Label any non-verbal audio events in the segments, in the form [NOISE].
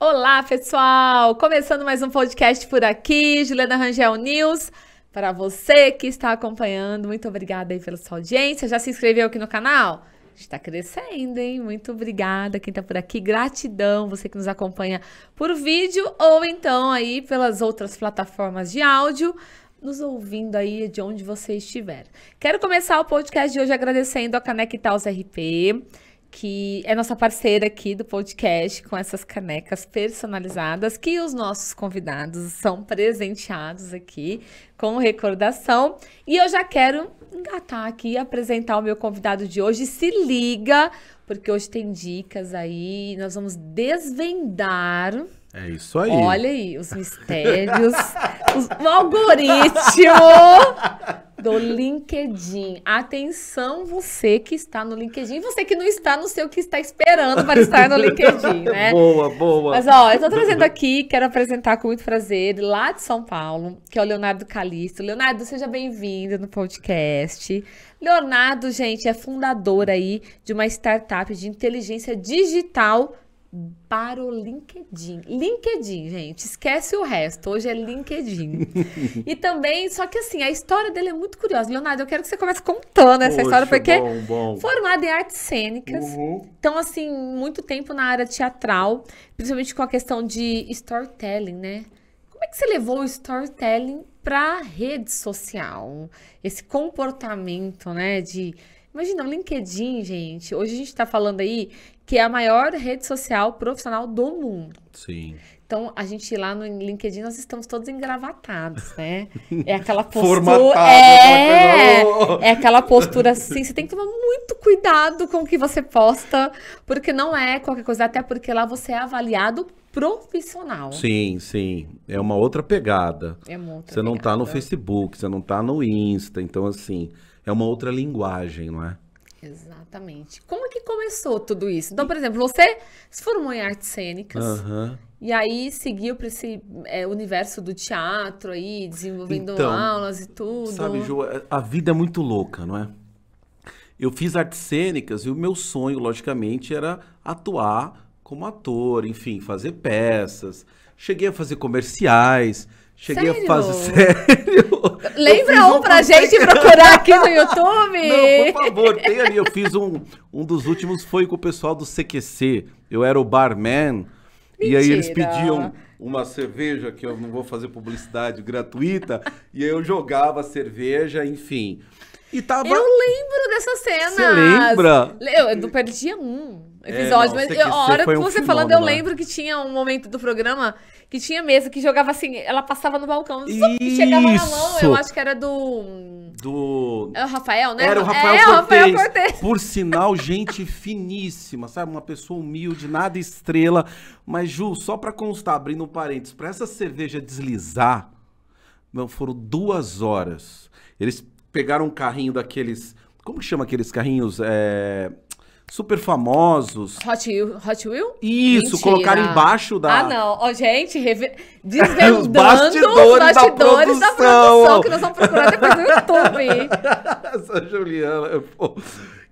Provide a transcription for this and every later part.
Olá, pessoal! Começando mais um podcast por aqui, Juliana Rangel News. Para você que está acompanhando, muito obrigada aí pela sua audiência. Já se inscreveu aqui no canal? Está crescendo, hein? Muito obrigada quem está por aqui. Gratidão você que nos acompanha por vídeo ou então aí pelas outras plataformas de áudio nos ouvindo aí de onde você estiver. Quero começar o podcast de hoje agradecendo a Conectaus RP que é nossa parceira aqui do podcast com essas canecas personalizadas que os nossos convidados são presenteados aqui com recordação. E eu já quero engatar aqui e apresentar o meu convidado de hoje. Se liga, porque hoje tem dicas aí, nós vamos desvendar é isso aí. Olha aí os mistérios, os, o algoritmo do LinkedIn. Atenção você que está no LinkedIn, você que não está, não sei o que está esperando para estar no LinkedIn, né? [LAUGHS] Boa, boa. Mas ó, eu estou trazendo aqui, quero apresentar com muito prazer, lá de São Paulo, que é o Leonardo Calixto. Leonardo, seja bem-vindo no podcast. Leonardo, gente, é fundador aí de uma startup de inteligência digital para o LinkedIn. LinkedIn, gente, esquece o resto. Hoje é LinkedIn. [LAUGHS] e também, só que assim, a história dele é muito curiosa. Leonardo, eu quero que você comece contando essa Poxa, história, porque bom, bom. formado em artes cênicas. Uhum. Então, assim, muito tempo na área teatral, principalmente com a questão de storytelling, né? Como é que você levou o storytelling para rede social? Esse comportamento, né, de Imagina, o LinkedIn, gente. Hoje a gente está falando aí que é a maior rede social profissional do mundo. Sim. Então, a gente lá no LinkedIn, nós estamos todos engravatados, né? É aquela [LAUGHS] postura. é, aquela é aquela postura assim. Você tem que tomar muito cuidado com o que você posta, porque não é qualquer coisa, até porque lá você é avaliado profissional. Sim, sim. É uma outra pegada. É uma outra Você tá pegada. não está no Facebook, você não está no Insta. Então, assim, é uma outra linguagem, não é? Exatamente. Como é que começou tudo isso? Então, por exemplo, você se formou em artes cênicas uhum. e aí seguiu para esse é, universo do teatro aí, desenvolvendo então, aulas e tudo. Sabe, Ju, é, a vida é muito louca, não é? Eu fiz artes cênicas e o meu sonho, logicamente, era atuar como ator, enfim, fazer peças. Cheguei a fazer comerciais, Cheguei sério? a fazer [LAUGHS] sério. Lembra um, um pra gente procurar aqui no [LAUGHS] YouTube? Não, por favor, tem ali. Eu fiz um. Um dos últimos foi com o pessoal do CQC. Eu era o barman. Mentira. E aí eles pediam uma cerveja, que eu não vou fazer publicidade gratuita, e aí eu jogava cerveja, enfim. E tava... Eu lembro dessa cena. Você lembra? Eu, eu perdia um. É, episódio, é, não, mas eu, a hora que um você falando, eu né? lembro que tinha um momento do programa que tinha mesa que jogava assim, ela passava no balcão e chegava na mão, eu acho que era do. Do. É o Rafael, né? Era o é, Rafael, é, Cortez. Rafael Cortez. Por sinal, gente finíssima, sabe? Uma pessoa humilde, nada estrela. Mas, Ju, só pra constar, abrindo um parênteses, pra essa cerveja deslizar, não, foram duas horas. Eles pegaram um carrinho daqueles. Como que chama aqueles carrinhos? É super famosos. Hot, Hot Wheel? Isso, Mentira. colocaram embaixo da. Ah, não. Ó, oh, gente, reve... [LAUGHS] desvendando os bastidores, os bastidores da, produção. da produção que nós vamos procurar depois no [LAUGHS] YouTube. Essa Juliana, eu...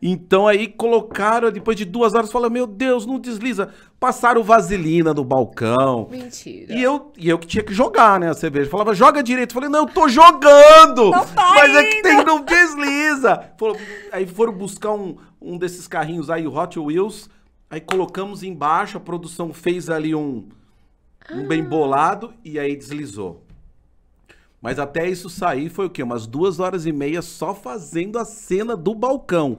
Então aí colocaram, depois de duas horas, falaram, meu Deus, não desliza. Passaram vaselina no balcão. Mentira. E eu, e eu que tinha que jogar, né, a cerveja. Falava, joga direito. falei, não, eu tô jogando. Não tá mas indo. é que tem, não desliza. aí foram buscar um, um desses carrinhos aí, o Hot Wheels. Aí colocamos embaixo, a produção fez ali um, um ah. bem bolado e aí deslizou. Mas até isso sair foi o quê? Umas duas horas e meia só fazendo a cena do balcão.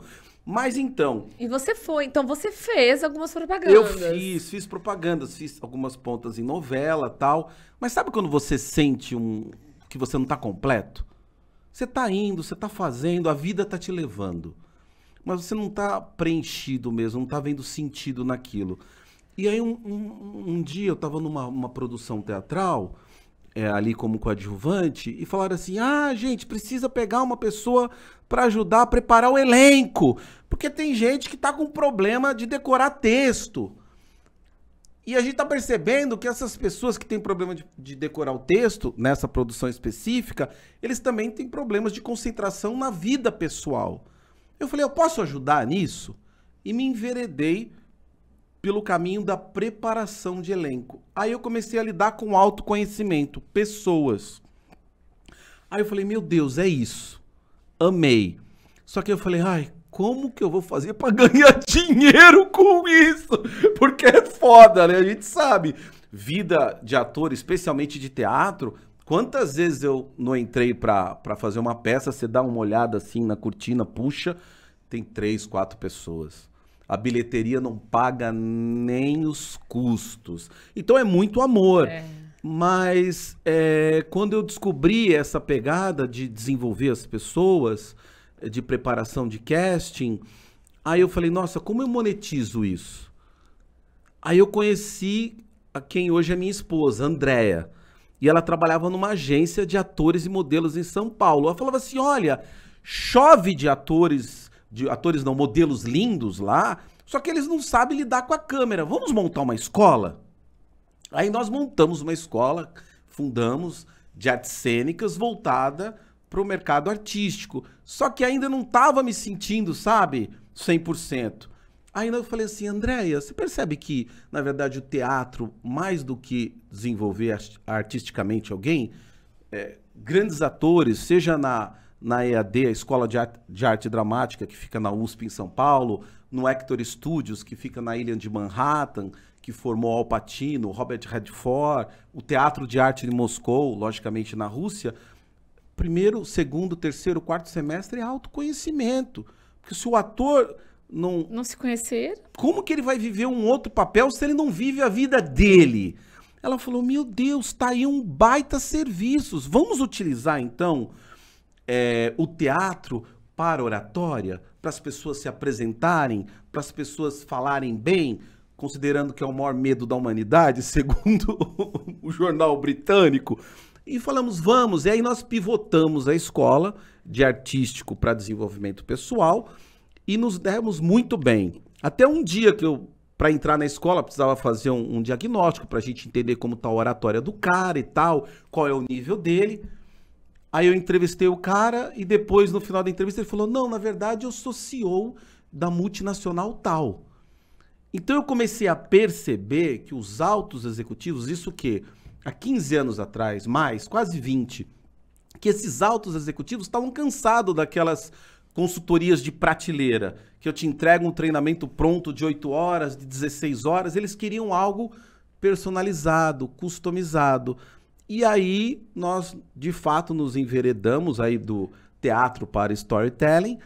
Mas então. E você foi, então você fez algumas propagandas. Eu fiz, fiz propagandas, fiz algumas pontas em novela tal. Mas sabe quando você sente um que você não está completo? Você está indo, você está fazendo, a vida está te levando. Mas você não está preenchido mesmo, não está vendo sentido naquilo. E aí um, um, um dia eu estava numa produção teatral é, ali como coadjuvante e falaram assim: ah, gente, precisa pegar uma pessoa para ajudar a preparar o elenco, porque tem gente que está com problema de decorar texto. E a gente está percebendo que essas pessoas que têm problema de, de, decorar o texto, nessa produção específica, eles também têm problemas de concentração na vida pessoal. Eu falei, eu posso ajudar nisso? E me enveredei pelo caminho da preparação de elenco. Aí eu comecei a lidar com autoconhecimento, pessoas. Aí eu falei, meu Deus, é isso. Amei. Só que eu falei, ai, como que eu vou fazer para [LAUGHS] ganhar dinheiro com isso? Porque é foda, né? A gente sabe. Vida de ator, especialmente de teatro, Quantas vezes eu não entrei para fazer uma peça, você dá uma olhada assim na cortina, puxa, tem três, quatro pessoas. A bilheteria não paga nem os custos. Então é muito amor. É. Mas é, quando eu descobri essa pegada de desenvolver as pessoas, de preparação de casting, aí eu falei, nossa, como eu monetizo isso? Aí eu conheci a quem hoje é minha esposa, Andréia. E ela trabalhava numa agência de atores e modelos em São Paulo. Ela falava assim: olha, chove de atores de atores não, modelos lindos lá, só que eles não sabem lidar com a câmera. Vamos montar uma escola? Aí nós montamos uma escola, fundamos de artes cênicas voltada para o mercado artístico. Só que ainda não estava me sentindo, sabe, 100%. Aí eu falei assim, Andréia, você percebe que, na verdade, o teatro, mais do que desenvolver artisticamente alguém, é, grandes atores, seja na, na EAD, a Escola de Arte, de Arte Dramática, que fica na USP em São Paulo, no Hector Studios, que fica na ilha de Manhattan, que formou Al Pacino, Robert Redford, o Teatro de Arte de Moscou, logicamente na Rússia. Primeiro, segundo, terceiro, quarto semestre é autoconhecimento. Porque se o ator não. Não se conhecer. Como que ele vai viver um outro papel se ele não vive a vida dele? Ela falou: Meu Deus, tá aí um baita serviços. Vamos utilizar então é, o teatro para oratória, para as pessoas se apresentarem, para as pessoas falarem bem, considerando que é o maior medo da humanidade, [LAUGHS] segundo o jornal britânico. E falamos, vamos, e aí nós pivotamos a escola de artístico para desenvolvimento pessoal e nos demos muito bem. Até um dia que eu, para entrar na escola, precisava fazer um, um diagnóstico para a gente entender como está a oratória do cara e tal, qual é o nível dele. Aí eu entrevistei o cara e depois, no final da entrevista, ele falou: Não, na verdade eu sou CEO da multinacional tal. Então eu comecei a perceber que os altos executivos, isso que há 15 anos atrás, mais, quase 20, que esses altos executivos estavam cansados daquelas consultorias de prateleira, que eu te entrego um treinamento pronto de 8 horas, de 16 horas, eles queriam algo personalizado, customizado. E aí nós, de fato, nos enveredamos aí do teatro para storytelling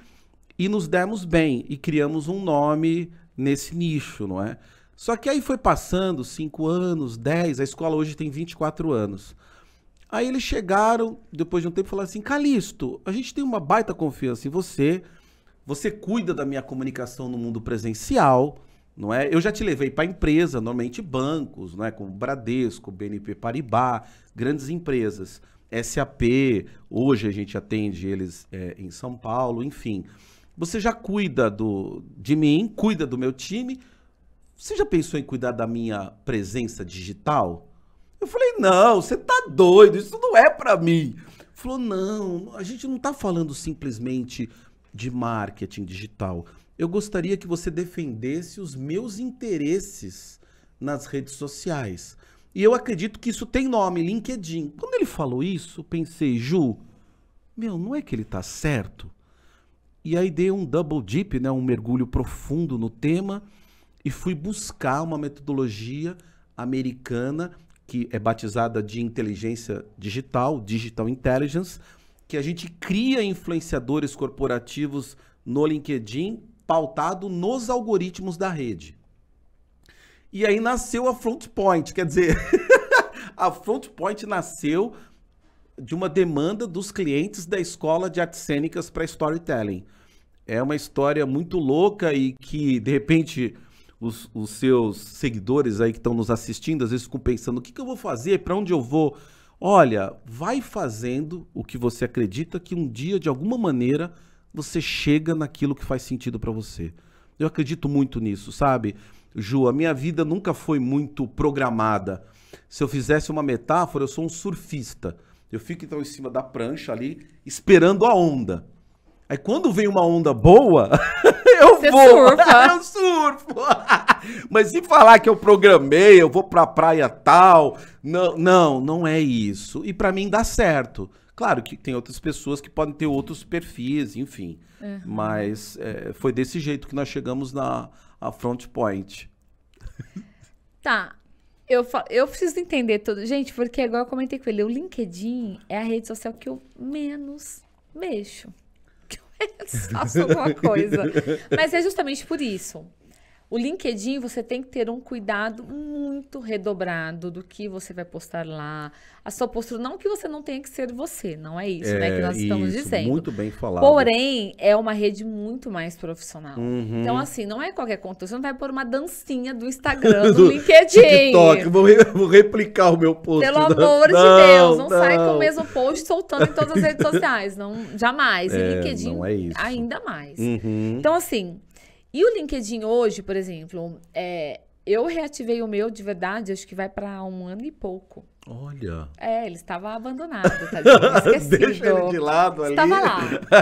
e nos demos bem e criamos um nome nesse nicho, não é? Só que aí foi passando 5 anos, 10, a escola hoje tem 24 anos. Aí eles chegaram, depois de um tempo, falaram assim: Calixto, a gente tem uma baita confiança em você, você cuida da minha comunicação no mundo presencial, não é? Eu já te levei para empresa, normalmente bancos, não é? Como Bradesco, BNP Paribas, grandes empresas. SAP, hoje a gente atende eles é, em São Paulo, enfim. Você já cuida do, de mim, cuida do meu time. Você já pensou em cuidar da minha presença digital? Eu falei, não, você tá doido, isso não é para mim. Falou, não, a gente não tá falando simplesmente de marketing digital. Eu gostaria que você defendesse os meus interesses nas redes sociais. E eu acredito que isso tem nome, LinkedIn. Quando ele falou isso, pensei, Ju, meu, não é que ele tá certo? E aí dei um double dip, né, um mergulho profundo no tema e fui buscar uma metodologia americana que é batizada de inteligência digital, digital intelligence, que a gente cria influenciadores corporativos no LinkedIn pautado nos algoritmos da rede. E aí nasceu a Front Point, quer dizer, [LAUGHS] a Front Point nasceu de uma demanda dos clientes da Escola de Artes Cênicas para Storytelling. É uma história muito louca e que, de repente, os, os, seus seguidores aí que estão nos assistindo, às vezes ficam pensando: o que, que eu vou fazer? Para onde eu vou? Olha, vai fazendo o que você acredita que um dia, de alguma maneira, você chega naquilo que faz sentido para você. Eu acredito muito nisso, sabe? Ju, a minha vida nunca foi muito programada. Se eu fizesse uma metáfora, eu sou um surfista. Eu fico então em cima da prancha ali, esperando a onda. Aí quando vem uma onda boa, [LAUGHS] eu Você vou. Surfa. [LAUGHS] eu surfo. [LAUGHS] Mas se falar que eu programei, eu vou pra praia tal, não, não, não é isso. E para mim dá certo. Claro que tem outras pessoas que podem ter outros perfis, enfim. Mas é, foi desse jeito que nós chegamos na, a front point. [LAUGHS] Tá. Eu, eu preciso entender tudo. Gente, porque agora eu comentei com ele, o LinkedIn é a rede social que eu menos mexo. [LAUGHS] Que eu menos faço alguma coisa. [LAUGHS] Mas é justamente por isso. O LinkedIn, você tem que ter um cuidado muito redobrado do que você vai postar lá. A sua postura, não que você não tenha que ser você, não é isso, é, né? Que é, nós isso, estamos dizendo. Muito bem falado. Porém, é uma rede muito mais profissional. Uhum. Então, assim, não é qualquer conteúdo. Você não vai pôr uma dancinha do Instagram, do, [LAUGHS] do LinkedIn. TikTok, vou, re, vou, replicar o meu post. Pelo amor não, de Deus, não, não, sai com o mesmo post soltando em todas as redes sociais. Não, jamais. É, e LinkedIn, é ainda mais. Uhum. Então, assim e o LinkedIn hoje, por exemplo, é, eu reativei o meu de verdade, acho que vai para um ano e pouco. Olha. É, ele estava abandonado, tá [LAUGHS] esquecido. Deixa ele de lado ali. Estava lá.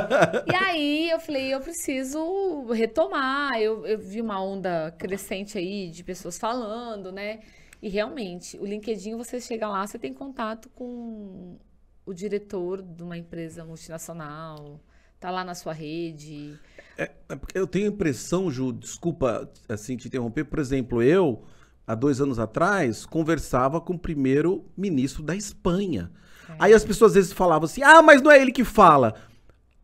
[LAUGHS] E aí eu falei, eu preciso retomar. Eu, eu vi uma onda crescente aí de pessoas falando, né? E realmente, o LinkedIn, você chega lá, você tem contato com o diretor de uma empresa multinacional, tá lá na sua rede. É, é eu tenho a impressão, Ju, desculpa assim te interromper, por exemplo, eu, há dois anos atrás, conversava com o primeiro-ministro da Espanha. É. Aí as pessoas às vezes falavam assim: ah, mas não é ele que fala.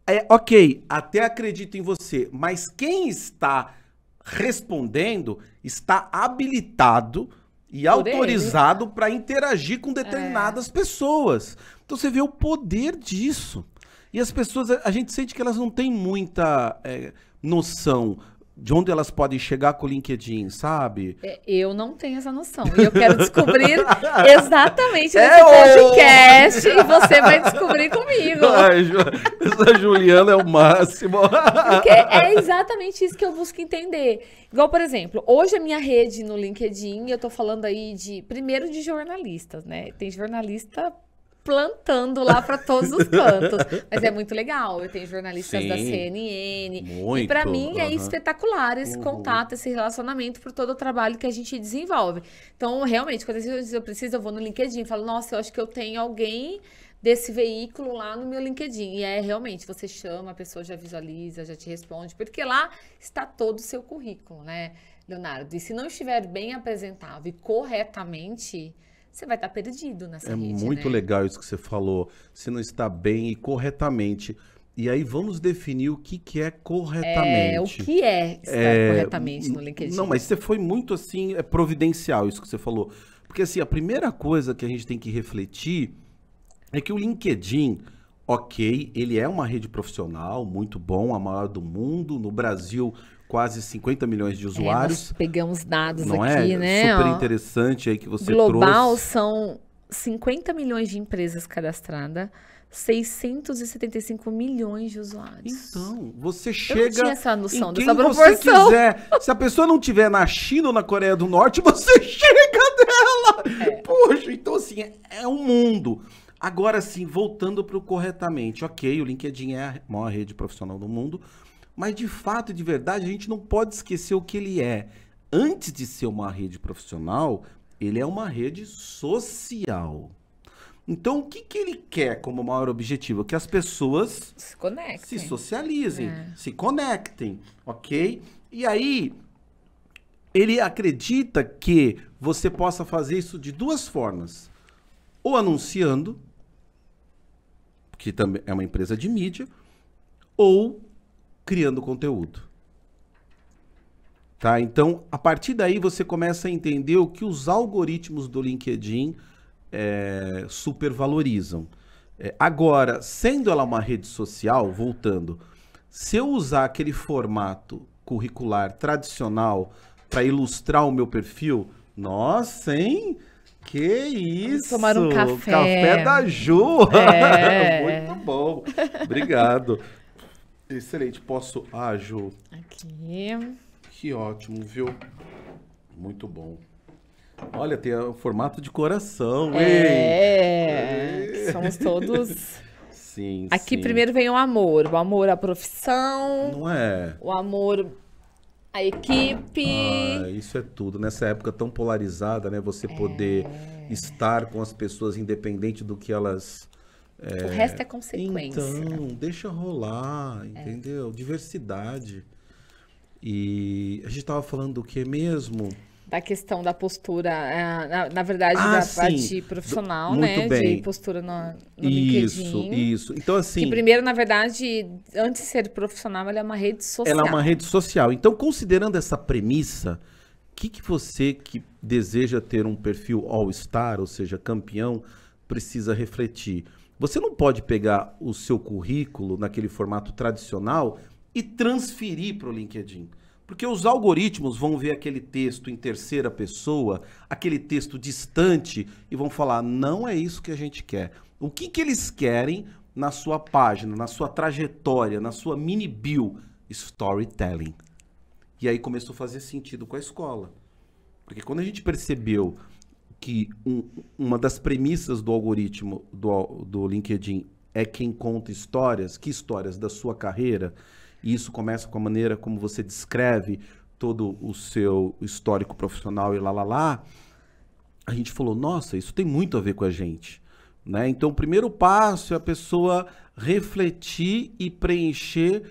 É, ok, até acredito em você, mas quem está respondendo está habilitado e autorizado para interagir com é. determinadas é. pessoas. Então você vê o poder disso. E as pessoas, a gente sente que elas não têm muita é, noção de onde elas podem chegar com o LinkedIn, sabe? É, eu não tenho essa noção. E eu quero descobrir [LAUGHS] exatamente é, nesse é podcast. O... E você vai descobrir comigo. [LAUGHS] Ai, essa Juliana é o máximo. Porque é exatamente isso que eu busco entender. Igual, por exemplo, hoje a minha rede no LinkedIn, eu tô falando aí de, primeiro de jornalistas, né? Tem jornalista plantando lá para todos os cantos. [LAUGHS] Mas é muito legal. Eu tenho jornalistas Sim, da CNN. Muito, e para mim uh -huh. é espetacular esse uhum. contato, esse relacionamento por todo o trabalho que a gente desenvolve. Então, realmente, quando eu preciso, eu vou no LinkedIn e falo, nossa, eu acho que eu tenho alguém desse veículo lá no meu LinkedIn. E é realmente, você chama, a pessoa já visualiza, já te responde, porque lá está todo o seu currículo, né, Leonardo? E se não estiver bem apresentado e corretamente, você vai estar tá perdido nessa é rede. É muito né? legal isso que você falou. Se não está bem e corretamente. E aí vamos definir o que, que é corretamente. É, o que é estar é, corretamente no LinkedIn. Não, mas você foi muito assim, é providencial isso que você falou. Porque assim, a primeira coisa que a gente tem que refletir é que o LinkedIn, ok, ele é uma rede profissional muito bom, a maior do mundo. No Brasil, quase 50 milhões de é, usuários. É, pegamos dados não aqui, é? né? Super interessante aí que você Global trouxe. Global são 50 milhões de empresas cadastradas. 675 milhões de usuários. Então, você chega. Eu não tinha essa noção dessa proporção. quiser. Se a pessoa não tiver na China ou na Coreia do Norte, você [LAUGHS] chega dela. É. Poxa, então assim, é, é um mundo. Agora sim, voltando para o corretamente, ok, o LinkedIn é a maior rede profissional do mundo, mas de fato, de verdade, a gente não pode esquecer o que ele é. Antes de ser uma rede profissional, ele é uma rede social. Então, o que, que ele quer como maior objetivo? Que as pessoas se conectem, se socializem, é. se conectem, ok? E aí, ele acredita que você possa fazer isso de duas formas: ou anunciando, que também é uma empresa de mídia, ou criando conteúdo. Tá? Então, a partir daí você começa a entender o que os algoritmos do LinkedIn é, supervalorizam. É, agora, sendo ela uma rede social, voltando, se eu usar aquele formato curricular tradicional para ilustrar o meu perfil, nossa, hein? Que isso! Tomar um café. Café da Ju! [LAUGHS] É. Muito bom. Obrigado. Excelente, posso. Ah, Ju. Aqui. Que ótimo, viu? Muito bom. Olha, tem o formato de coração, é... hein? É, somos todos. [LAUGHS] sim. Aqui sim. primeiro vem o amor. O amor à profissão. Não é? O amor à equipe. Ah, isso é tudo. Nessa época tão polarizada, né? Você é... poder estar com as pessoas independente do que elas é, o resto é consequência. Então, deixa rolar, entendeu? É. Diversidade. E a gente estava falando do que mesmo? Da questão da postura, é, na, na verdade, ah, da sim. parte profissional, né? Bem. De postura no, no isso, LinkedIn. Isso, Então, assim... Que primeiro, na verdade, antes de ser profissional, ela é uma rede social. Ela é uma rede social. Então, considerando essa premissa, o que, que você que deseja ter um perfil all-star, ou seja, campeão, precisa refletir? Você não pode pegar o seu currículo naquele formato tradicional e transferir para o LinkedIn. Porque os algoritmos vão ver aquele texto em terceira pessoa, aquele texto distante, e vão falar: não é isso que a gente quer. O que, que eles querem na sua página, na sua trajetória, na sua mini bio? Storytelling. E aí começou a fazer sentido com a escola. Porque quando a gente percebeu que um, uma das premissas do algoritmo do, do LinkedIn é quem conta histórias, que histórias da sua carreira, e isso começa com a maneira como você descreve todo o seu histórico profissional e lá lá lá, a gente falou, nossa, isso tem muito a ver com a gente. Né? Então, o primeiro passo é a pessoa refletir e preencher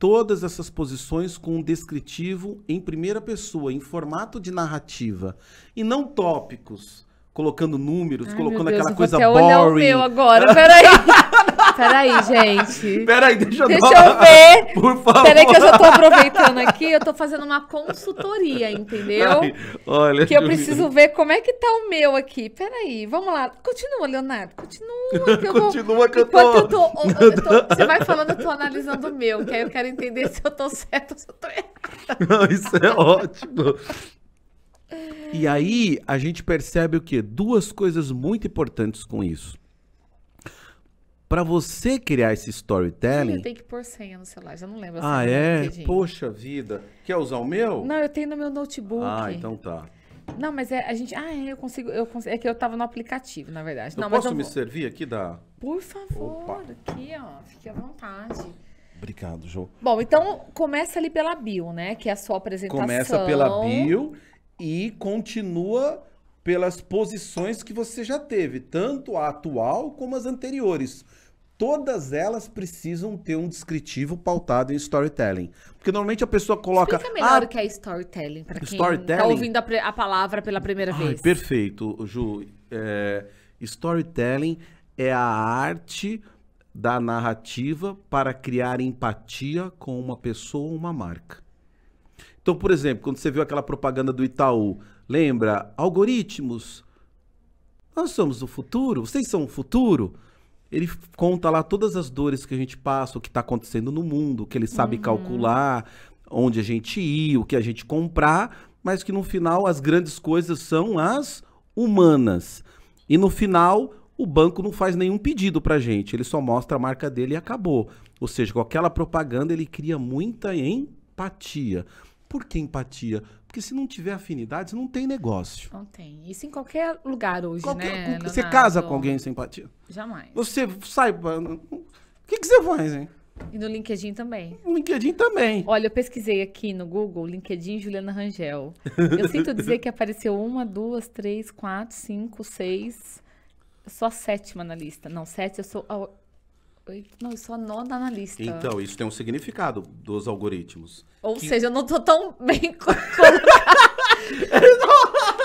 todas essas posições com um descritivo em primeira pessoa, em formato de narrativa, e não tópicos, colocando números, Ai, colocando Deus, aquela coisa boring. Olhar o meu agora, peraí. [LAUGHS] Peraí, gente. Peraí, deixa eu Deixa eu ver. Por favor. Peraí que eu já tô aproveitando aqui, eu tô fazendo uma consultoria, entendeu? Ai, olha. Que eu preciso ver como é que tá o meu aqui. Peraí, vamos lá. Continua, Leonardo. Continua. Que eu Continua vou... que [LAUGHS] eu tô... Eu tô, Você vai falando, eu tô analisando o meu, que aí eu quero entender se eu tô certo ou se eu tô errado. Não, isso é ótimo. E aí a gente percebe o quê? Duas coisas muito importantes com isso. Para você criar esse storytelling. Eu tenho que pôr senha no celular, já não lembro. Ah, é? Poxa vida. Quer usar o meu? Não, eu tenho no meu notebook. Ah, então tá. Não, mas é, a gente. Ah, é, eu consigo, eu consigo. É que eu tava no aplicativo, na verdade. Eu não, posso eu me vou... servir aqui da. Por favor, Opa. aqui, ó. Fique à vontade. Obrigado, João. Bom, então começa ali pela bio, né? Que é a sua apresentação. Começa pela bio e continua pelas posições que você já teve, tanto a atual como as anteriores todas elas precisam ter um descritivo pautado em storytelling. Porque normalmente a pessoa coloca. Explica melhor ah, o que é storytelling, para quem está ouvindo a, a, palavra pela primeira Ai, vez. Perfeito, Ju. É, storytelling é a arte da narrativa para criar empatia com uma pessoa ou uma marca. Então, por exemplo, quando você viu aquela propaganda do Itaú, lembra? Algoritmos. Nós somos o futuro, vocês são o futuro. Ele conta lá todas as dores que a gente passa, o que está acontecendo no mundo, que ele sabe uhum. calcular, onde a gente ir, o que a gente comprar, mas que no final as grandes coisas são as humanas. E no final, o banco não faz nenhum pedido a gente, ele só mostra a marca dele e acabou. Ou seja, com aquela propaganda ele cria muita empatia. Por que empatia? Porque se não tiver afinidades, não tem negócio. Não tem. Isso em qualquer lugar hoje, qualquer, né? Você casa com alguém sem empatia? Jamais. Você sai. O que, que você faz, hein? E no LinkedIn também. No LinkedIn também. Olha, eu pesquisei aqui no Google, LinkedIn Juliana Rangel. Eu sinto dizer que apareceu uma, duas, três, quatro, cinco, seis. Eu sou a sétima na lista. Não, sete, eu sou a Oito, não, eu sou é a nona na lista. Então, isso tem um significado dos algoritmos. Ou que... seja, eu não tô tão bem [LAUGHS]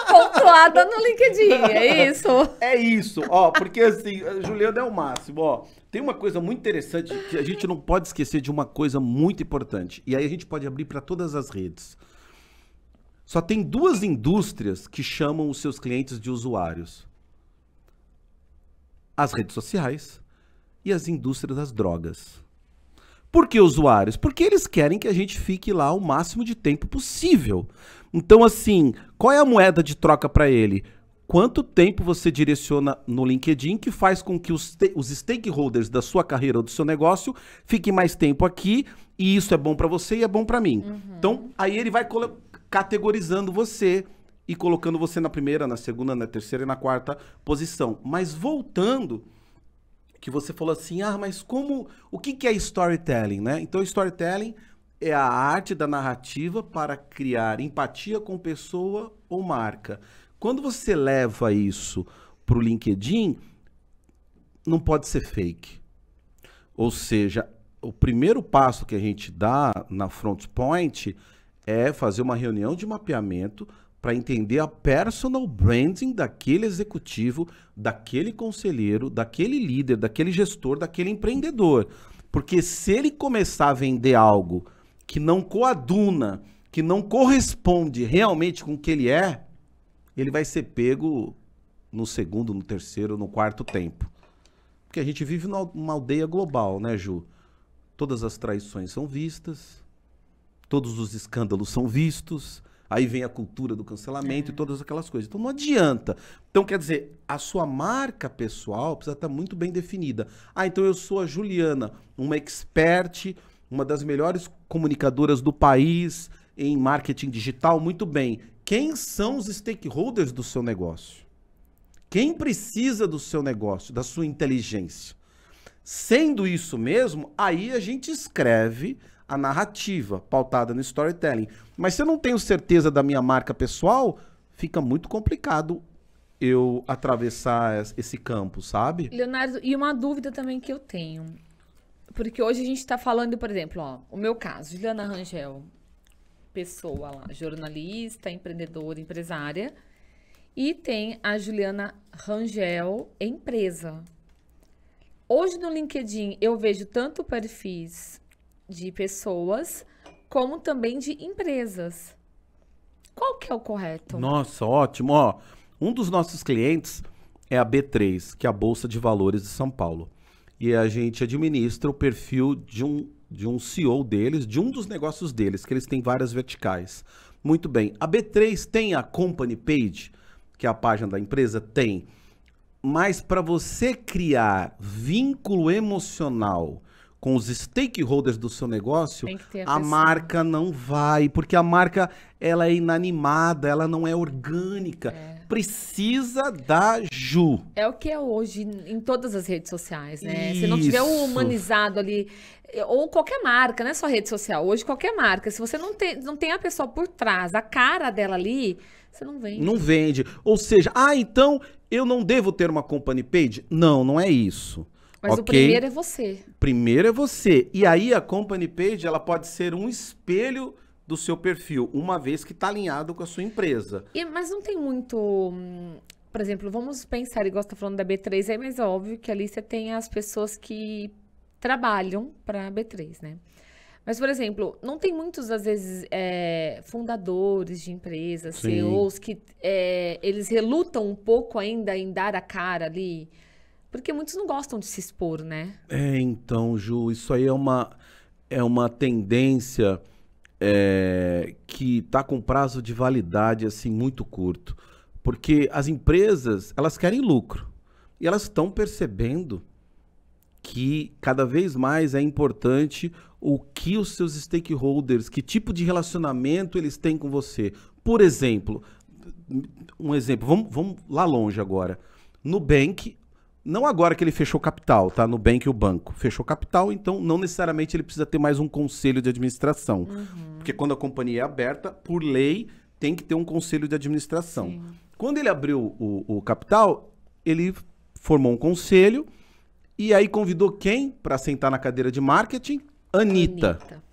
pontuada no LinkedIn, é isso? É isso, ó, porque assim, Juliana é o máximo, ó. Tem uma coisa muito interessante que a gente não pode esquecer de uma coisa muito importante. E aí a gente pode abrir para todas as redes. Só tem duas indústrias que chamam os seus clientes de usuários: as redes sociais e as indústrias das drogas. Por que usuários? Porque eles querem que a gente fique lá o máximo de tempo possível. Então, assim, qual é a moeda de troca para ele? Quanto tempo você direciona no LinkedIn que faz com que os, os stakeholders da sua carreira ou do seu negócio fiquem mais tempo aqui e isso é bom para você e é bom para mim. Uhum. Então, aí ele vai categorizando você e colocando você na primeira, na segunda, na terceira e na quarta posição. Mas voltando que você falou assim, ah, mas como, o que, que é storytelling, né? Então, storytelling é a arte da narrativa para criar empatia com pessoa ou marca. Quando você leva isso para o LinkedIn, não pode ser fake. Ou seja, o primeiro passo que a gente dá na front point é fazer uma reunião de mapeamento para entender a personal branding daquele executivo, daquele conselheiro, daquele líder, daquele gestor, daquele empreendedor. Porque se ele começar a vender algo que não coaduna, que não corresponde realmente com o que ele é, ele vai ser pego no segundo, no terceiro, no quarto tempo. Porque a gente vive numa aldeia global, né, Ju? Todas as traições são vistas, todos os escândalos são vistos, Aí vem a cultura do cancelamento é. e todas aquelas coisas. Então não adianta. Então quer dizer, a sua marca pessoal precisa estar muito bem definida. Ah, então eu sou a Juliana, uma expert, uma das melhores comunicadoras do país em marketing digital. Muito bem. Quem são os stakeholders do seu negócio? Quem precisa do seu negócio, da sua inteligência? Sendo isso mesmo, aí a gente escreve a narrativa pautada no storytelling. Mas se eu não tenho certeza da minha marca pessoal, fica muito complicado eu atravessar esse campo, sabe? Leonardo, e uma dúvida também que eu tenho. Porque hoje a gente está falando, por exemplo, ó, o meu caso, Juliana Rangel, pessoa lá, jornalista, empreendedora, empresária. E tem a Juliana Rangel, empresa. Hoje no LinkedIn eu vejo tanto perfis de pessoas, como também de empresas. Qual que é o correto? Nossa, ótimo. Ó, um dos nossos clientes é a B3, que é a Bolsa de Valores de São Paulo. E a gente administra o perfil de um, de um CEO deles, de um dos negócios deles, que eles têm várias verticais. Muito bem. A B3 tem a company page, que é a página da empresa? Tem. Mas para você criar vínculo emocional com os stakeholders do seu negócio, a, marca não vai, porque a marca ela é inanimada, ela não é orgânica. É. Precisa da Ju. É o que é hoje em todas as redes sociais, né? Isso. Se não tiver o humanizado ali, ou qualquer marca, não é só rede social, hoje qualquer marca, se você não tem, não tem a pessoa por trás, a cara dela ali, você não vende. Não vende. Ou seja, ah, então eu não devo ter uma company page? Não, não é isso. Mas okay. o primeiro é você. Primeiro é você. E aí a company page ela pode ser um espelho do seu perfil, uma vez que está alinhado com a sua empresa. E, mas não tem muito. Hum, por exemplo, vamos pensar, igual você está falando da B3, é mais óbvio que ali você tem as pessoas que trabalham para a B3, né? Mas, por exemplo, não tem muitos, às vezes, é, fundadores de empresas, Sim. CEOs, que é, eles relutam um pouco ainda em dar a cara ali. Porque muitos não gostam de se expor, né? É, então, Ju, isso aí é uma, é uma tendência é, que está com prazo de validade assim muito curto. Porque as empresas, elas querem lucro. E elas estão percebendo que cada vez mais é importante o que os seus stakeholders, que tipo de relacionamento eles têm com você. Por exemplo, um exemplo, vamos, vamos lá longe agora. Nubank não agora que ele fechou capital, tá? No bem que o banco. Fechou capital, então não necessariamente ele precisa ter mais um conselho de administração. Uhum. Porque quando a companhia é aberta, por lei, tem que ter um conselho de administração. Sim. Quando ele abriu o, o, capital, ele formou um conselho e aí convidou quem para sentar na cadeira de marketing? Anitta. Anitta.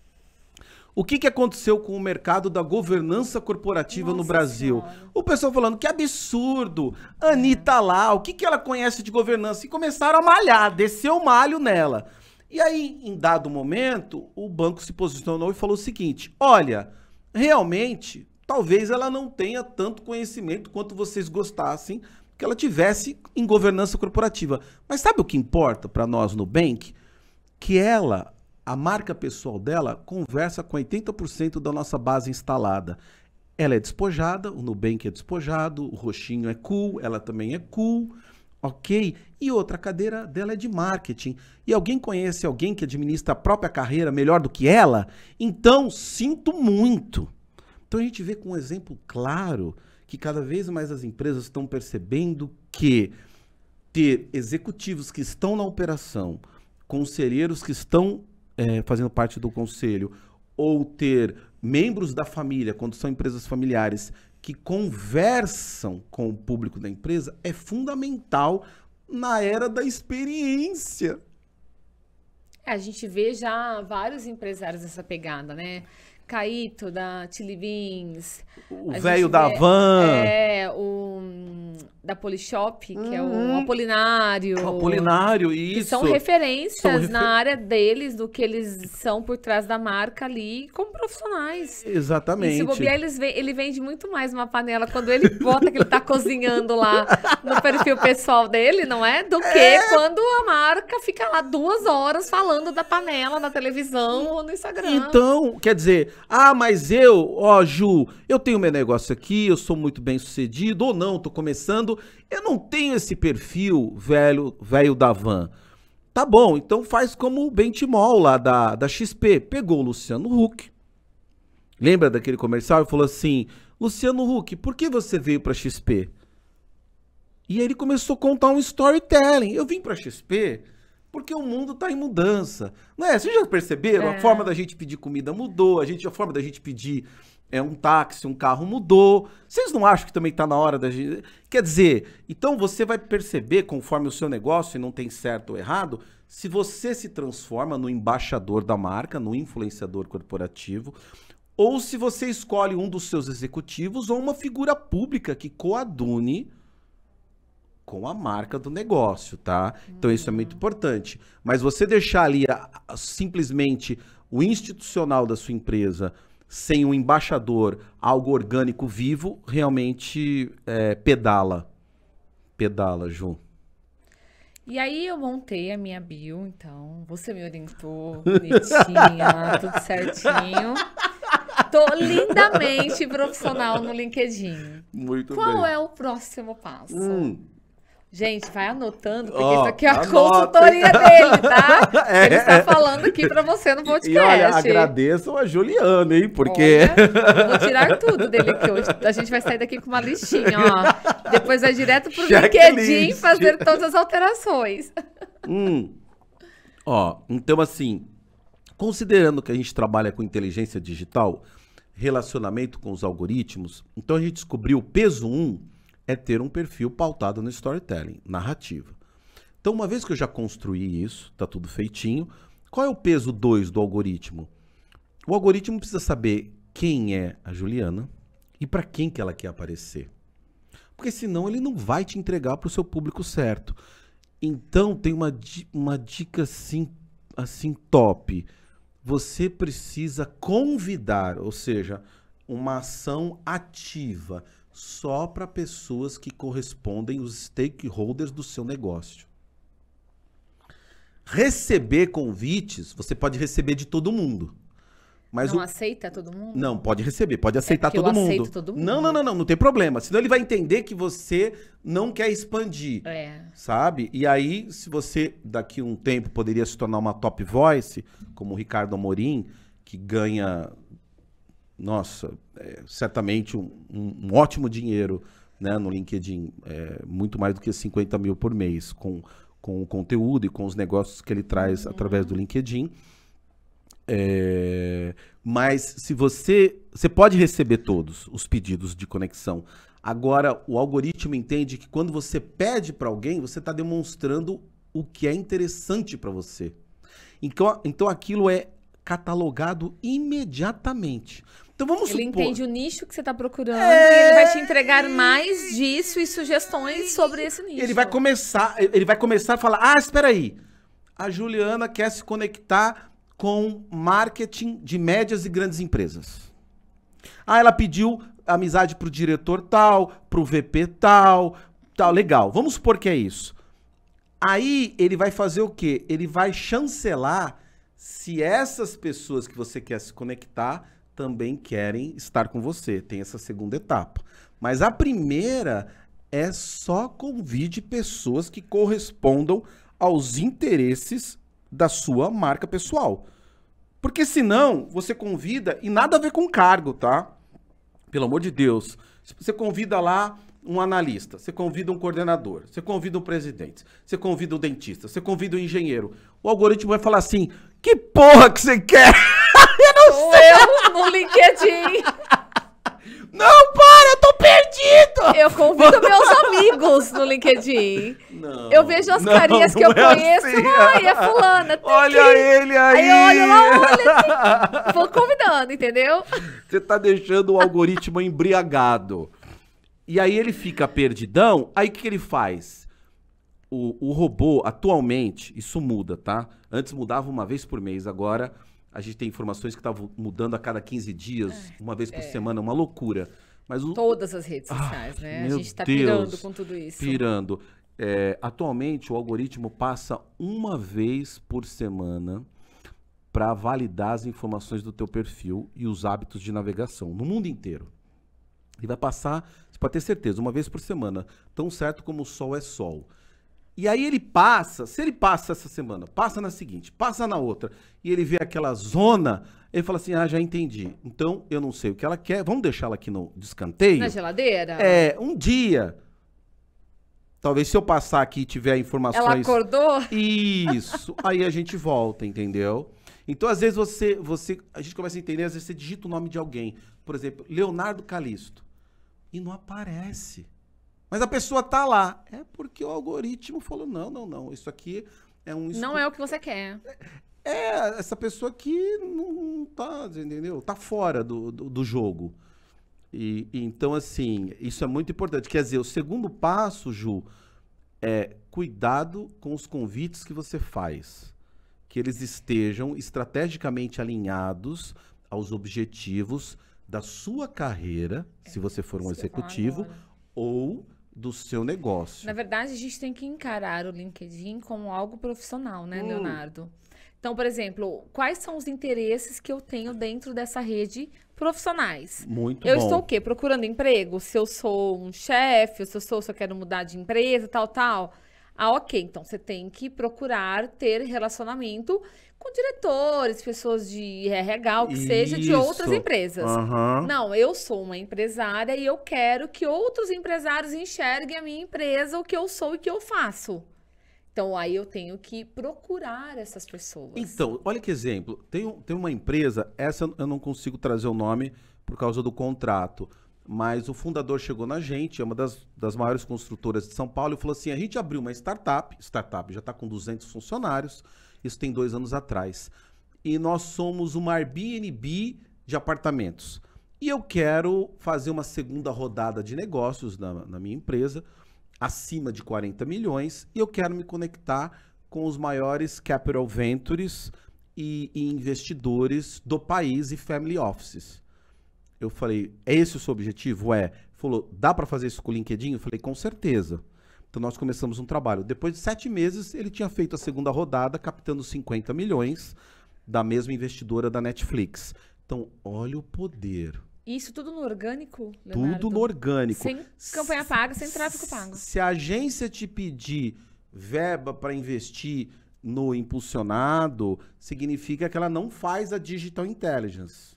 O que, que aconteceu com o mercado da governança corporativa Nossa no Brasil? Senhora. O pessoal falando que absurdo, Anitta lá, o que, que ela conhece de governança? E começaram a malhar, desceu o malho nela. E aí, em dado momento, o banco se posicionou e falou o seguinte: olha, realmente, talvez ela não tenha tanto conhecimento quanto vocês gostassem que ela tivesse em governança corporativa. Mas sabe o que importa para nós no Bank? Que ela a marca pessoal dela conversa com 80% da nossa base instalada. Ela é despojada, o Nubank é despojado, o Roxinho é cool, ela também é cool, ok? E outra cadeira dela é de marketing. E alguém conhece alguém que administra a própria carreira melhor do que ela? Então, sinto muito. Então a gente vê com um exemplo claro que cada vez mais as empresas estão percebendo que ter executivos que estão na operação, conselheiros que estão é, fazendo parte do conselho, ou ter membros da família, quando são empresas familiares, que conversam com o público da empresa, é fundamental na era da experiência. É, a gente vê já vários empresários nessa pegada, né? Caíto da Tilly Beans. O velho da vê, Van. É, o da Polishop, que é o uhum. Apolinário. O ah, Apolinário, isso. Que são referências são refer... na área deles, do que eles são por trás da marca ali, como profissionais. Exatamente. E se bobear, eles vê, ele vende muito mais uma panela quando ele bota que ele tá cozinhando lá no perfil pessoal dele, não é? Do que é... quando a marca fica lá duas horas falando da panela na televisão ou no Instagram. Então, quer dizer, ah, mas eu, ó, Ju, eu tenho meu negócio aqui, eu sou muito bem sucedido, ou não, tô começando começando, eu não tenho esse perfil velho, velho da van. Tá bom, então faz como o Bentimol lá da, da XP. Pegou o Luciano Huck. Lembra daquele comercial? E falou assim: Luciano Huck, por que você veio para XP? E aí ele começou a contar um storytelling. Eu vim para XP porque o mundo está em mudança. Não é? Vocês já perceberam? É. A forma da gente pedir comida mudou, a, gente, a forma da gente pedir é um táxi, um carro mudou. Vocês não acham que também está na hora da gente. Quer dizer, então você vai perceber, conforme o seu negócio, e não tem certo ou errado, se você se transforma no embaixador da marca, no influenciador corporativo, ou se você escolhe um dos seus executivos ou uma figura pública que coadune com a marca do negócio, tá? Uhum. Então isso é muito hum. importante. Mas você deixar ali a, a, simplesmente o institucional da sua empresa sem um embaixador, algo orgânico vivo, realmente é, pedala. Pedala, Ju. E aí eu montei a minha bio, então, você me orientou, bonitinha, [LAUGHS] tudo certinho. Tô lindamente profissional no LinkedIn. Muito Qual bem. Qual é o próximo passo? Hum. Gente, vai anotando, porque oh, isso aqui é a consultoria então. dele, tá? [LAUGHS] É, Ele está é. falando aqui para você no podcast. E olha, agradeço a Juliana, hein? Porque. Olha, [LAUGHS] vou tirar tudo dele aqui hoje. A gente vai sair daqui com uma listinha, ó. Depois vai direto pro Checklist. LinkedIn fazer todas as alterações. Hum. Ó, então assim, considerando que a gente trabalha com inteligência digital, relacionamento com os algoritmos, então a gente descobriu o peso 1. Um, é ter um perfil pautado no storytelling, narrativa. Então, uma vez que eu já construí isso, está tudo feitinho, qual é o peso 2 do algoritmo? O algoritmo precisa saber quem é a Juliana e para quem que ela quer aparecer. Porque senão ele não vai te entregar para o seu público certo. Então, tem uma, uma dica assim, assim top. Você precisa convidar, ou seja, uma ação ativa só para pessoas que correspondem os stakeholders do seu negócio. Receber convites, você pode receber de todo mundo. Mas não o... aceita todo mundo? Não, pode receber, pode é aceitar é todo, mundo. todo, mundo. Não, não, não, não, não tem problema. Senão ele vai entender que você não quer expandir. É. Sabe? E aí, se você daqui a um tempo poderia se tornar uma top voice, como o Ricardo Amorim, que ganha nossa, é, certamente um, um, ótimo dinheiro né, no LinkedIn, é, muito mais do que 50 mil por mês, com, com o conteúdo e com os negócios que ele traz uhum. através do LinkedIn. É, mas se você. Você pode receber todos os pedidos de conexão. Agora, o algoritmo entende que quando você pede para alguém, você está demonstrando o que é interessante para você. Então, então aquilo é catalogado imediatamente. Então vamos ele supor... Ele entende o nicho que você está procurando é... e ele vai te entregar mais disso e sugestões sobre esse nicho. Ele vai começar, ele vai começar a falar: "Ah, espera aí. A Juliana quer se conectar com marketing de médias e grandes empresas. Ah, ela pediu amizade pro diretor tal, pro VP tal, tal, legal. Vamos supor que é isso. Aí ele vai fazer o quê? Ele vai chancelar se essas pessoas que você quer se conectar também querem estar com você. Tem essa segunda etapa. Mas a primeira é só convide pessoas que correspondam aos interesses da sua marca pessoal. Porque senão você convida e nada a ver com cargo, tá? Pelo amor de Deus. Você convida lá um analista, você convida um coordenador, você convida um presidente, você convida um dentista, você convida um engenheiro. O algoritmo vai falar assim: que porra que você quer? [LAUGHS] eu não sei! Eu no LinkedIn! [LAUGHS] Não, para, eu tô perdido! Eu convido [LAUGHS] meus amigos no LinkedIn. Não, eu vejo as não, carinhas não que eu é conheço. Assim. Ai, é fulana. Olha que... ele aí! Aí lá, olha assim. Vou convidando, entendeu? Você tá deixando o algoritmo embriagado. E aí ele fica perdidão, aí o que, que ele faz? O, o robô, atualmente, isso muda, tá? Antes mudava uma vez por mês, agora a gente tem informações que estavam tá mudando a cada 15 dias, é, uma vez por é. semana, uma loucura. Mas o... Todas as redes ah, sociais, ah, né? A gente está pirando com tudo isso. Pirando. É, atualmente, o algoritmo passa uma vez por semana para validar as informações do teu perfil e os hábitos de navegação no mundo inteiro. E vai passar, você pode ter certeza, uma vez por semana, tão certo como o sol é sol. E aí ele passa, se ele passa essa semana, passa na seguinte, passa na outra, e ele vê aquela zona, ele fala assim: ah, já entendi. Então eu não sei o que ela quer, vamos deixar ela aqui no descanteio? Na geladeira? É, um dia. Talvez se eu passar aqui e tiver informações. Ela acordou? Isso. aí a gente volta, entendeu? Então, às vezes, você, você. A gente começa a entender, às vezes você digita o nome de alguém. Por exemplo, Leonardo Calisto e não aparece. Mas a pessoa tá lá. É porque o algoritmo falou: não, não, não. Isso aqui é um. Não é o que você quer. É, essa pessoa que não tá, entendeu? Tá fora do, do, do jogo. E, e, então, assim, isso é muito importante. Quer dizer, o segundo passo, Ju, é cuidado com os convites que você faz. Que eles estejam estrategicamente alinhados aos objetivos da sua carreira, é, se você for um executivo, ou do seu negócio. Na verdade, a gente tem que encarar o LinkedIn como algo profissional, né, hum. Leonardo? Então, por exemplo, quais são os interesses que eu tenho dentro dessa rede profissionais? Muito eu bom. estou o quê? Procurando emprego? Se eu sou um chefe, se eu sou, se eu quero mudar de empresa, tal, tal. Ah, ok. Então, você tem que procurar ter relacionamento com diretores, pessoas de RH, o que Isso. seja, de outras empresas. Uhum. Não, eu sou uma empresária e eu quero que outros empresários enxerguem a minha empresa, o que eu sou e o que eu faço. Então, aí eu tenho que procurar essas pessoas. Então, olha que exemplo. Tem, tem uma empresa, essa eu não consigo trazer o nome por causa do contrato, mas o fundador chegou na gente, é uma das, das maiores construtoras de São Paulo, e falou assim: a gente abriu uma startup, startup já está com 200 funcionários, isso tem dois anos atrás. E nós somos uma Airbnb de apartamentos. E eu quero fazer uma segunda rodada de negócios na, na minha empresa, acima de 40 milhões, e eu quero me conectar com os maiores capital ventures e, e, investidores do país e family offices. Eu falei, é esse o seu objetivo? É. Falou, dá para fazer isso com o LinkedIn? Eu falei, com certeza. Então nós começamos um trabalho. Depois de sete meses, ele tinha feito a segunda rodada, captando 50 milhões da mesma investidora da Netflix. Então, olha o poder. Isso tudo no orgânico? Leonardo? Tudo no orgânico. Sem campanha paga, sem tráfego pago. Se a agência te pedir verba para investir no impulsionado, significa que ela não faz a digital intelligence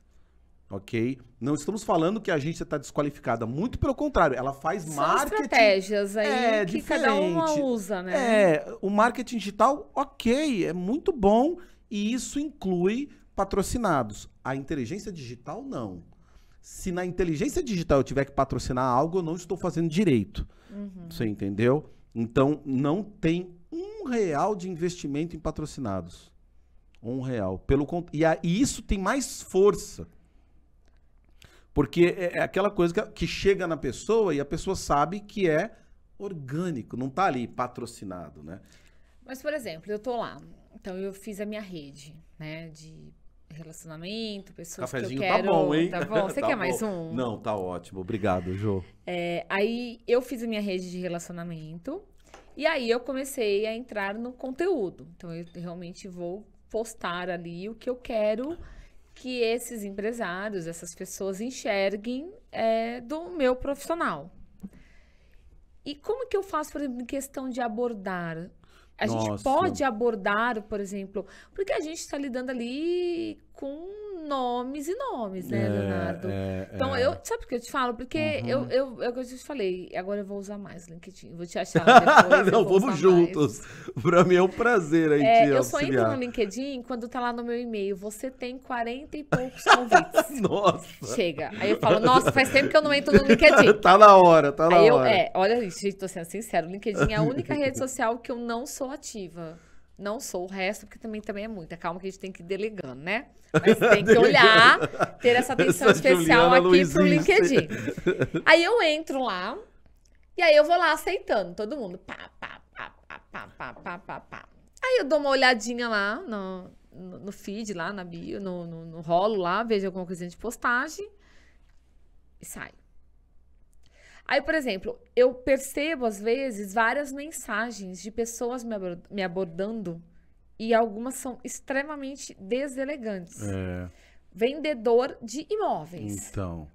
ok? Não estamos falando que a agência está desqualificada, muito pelo contrário, ela faz São marketing. estratégias aí é, que diferente. cada uma usa, né? É, o marketing digital, ok, é muito bom e isso inclui patrocinados. A inteligência digital, não. Se na inteligência digital eu tiver que patrocinar algo, eu não estou fazendo direito. Uhum. Você entendeu? Então, não tem um real de investimento em patrocinados. Um real. Pelo, e, a, e isso tem mais força porque é, é aquela coisa que chega na pessoa e a pessoa sabe que é orgânico, não está ali patrocinado, né? Mas, por exemplo, eu tô lá, então eu fiz a minha rede, né, de relacionamento, pessoas Cafezinho que eu tá quero... tá bom, hein? Tá [LAUGHS] bom? Você tá quer bom. mais um? Não, tá ótimo. Obrigado, Jô. É, aí eu fiz a minha rede de relacionamento e aí eu comecei a entrar no conteúdo. Então eu realmente vou postar ali o que eu quero que esses empresários, essas pessoas enxerguem é, do meu profissional. E como que eu faço, por exemplo, em questão de abordar? A Nossa. gente pode abordar, por exemplo, porque a gente está lidando ali com nomes e nomes, né, é, Leonardo? É, então, é. eu. Sabe por que eu te falo? Porque uhum. eu, eu, é eu, eu te falei, agora eu vou usar mais LinkedIn. Vou te achar. [LAUGHS] Depois, Não, vamos juntos. Mais. Pra mim é um prazer aí é, te Eu auxiliar. só entro no LinkedIn quando tá lá no meu e-mail. Você tem 40 e poucos [LAUGHS] convites. nossa. Chega. Aí eu falo, nossa, faz tempo que eu não entro no LinkedIn. [LAUGHS] tá na hora, tá na aí hora. Eu, é, olha, gente, tô sendo sincero. LinkedIn é a única rede social que eu não sou ativa. Não sou o resto, porque também, também é muita. Calma que a gente tem que ir delegando, né? [LAUGHS] Mas tem que olhar, ter essa atenção essa especial Juliana aqui pro LinkedIn. [LAUGHS] Aí eu entro lá, e aí eu vou lá aceitando todo mundo. Pá, pá, pá, pá, pá, pá, pá, pá, Aí eu dou uma olhadinha lá no, no, no feed, lá na bio, no, no, no rolo lá, vejo alguma coisinha de postagem e saio. Aí, por exemplo, eu percebo às vezes várias mensagens de pessoas me abordando e algumas são extremamente deselegantes. É. Vendedor de imóveis. Então.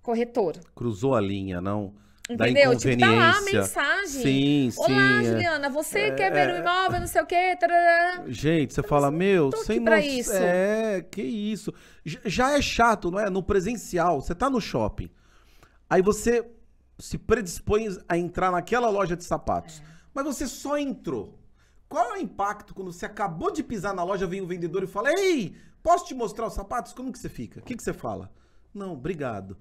Corretor. Cruzou a linha, não? Entendeu? Da inconveniência. Tipo, tá lá a mensagem. Sim, Olá, sim, Juliana, é. você é, quer ver o é. um imóvel, não sei o quê. Tarará. Gente, você fala, meu, sem pra isso. É, que isso. Já é chato, não é? No presencial, você tá no shopping. Aí você se predispõe a entrar naquela loja de sapatos, é. mas você só entrou. Qual é o impacto quando você acabou de pisar na loja, vem o um vendedor e fala: Ei, posso te mostrar os sapatos? Como que você fica? O que, que você fala? Não, obrigado.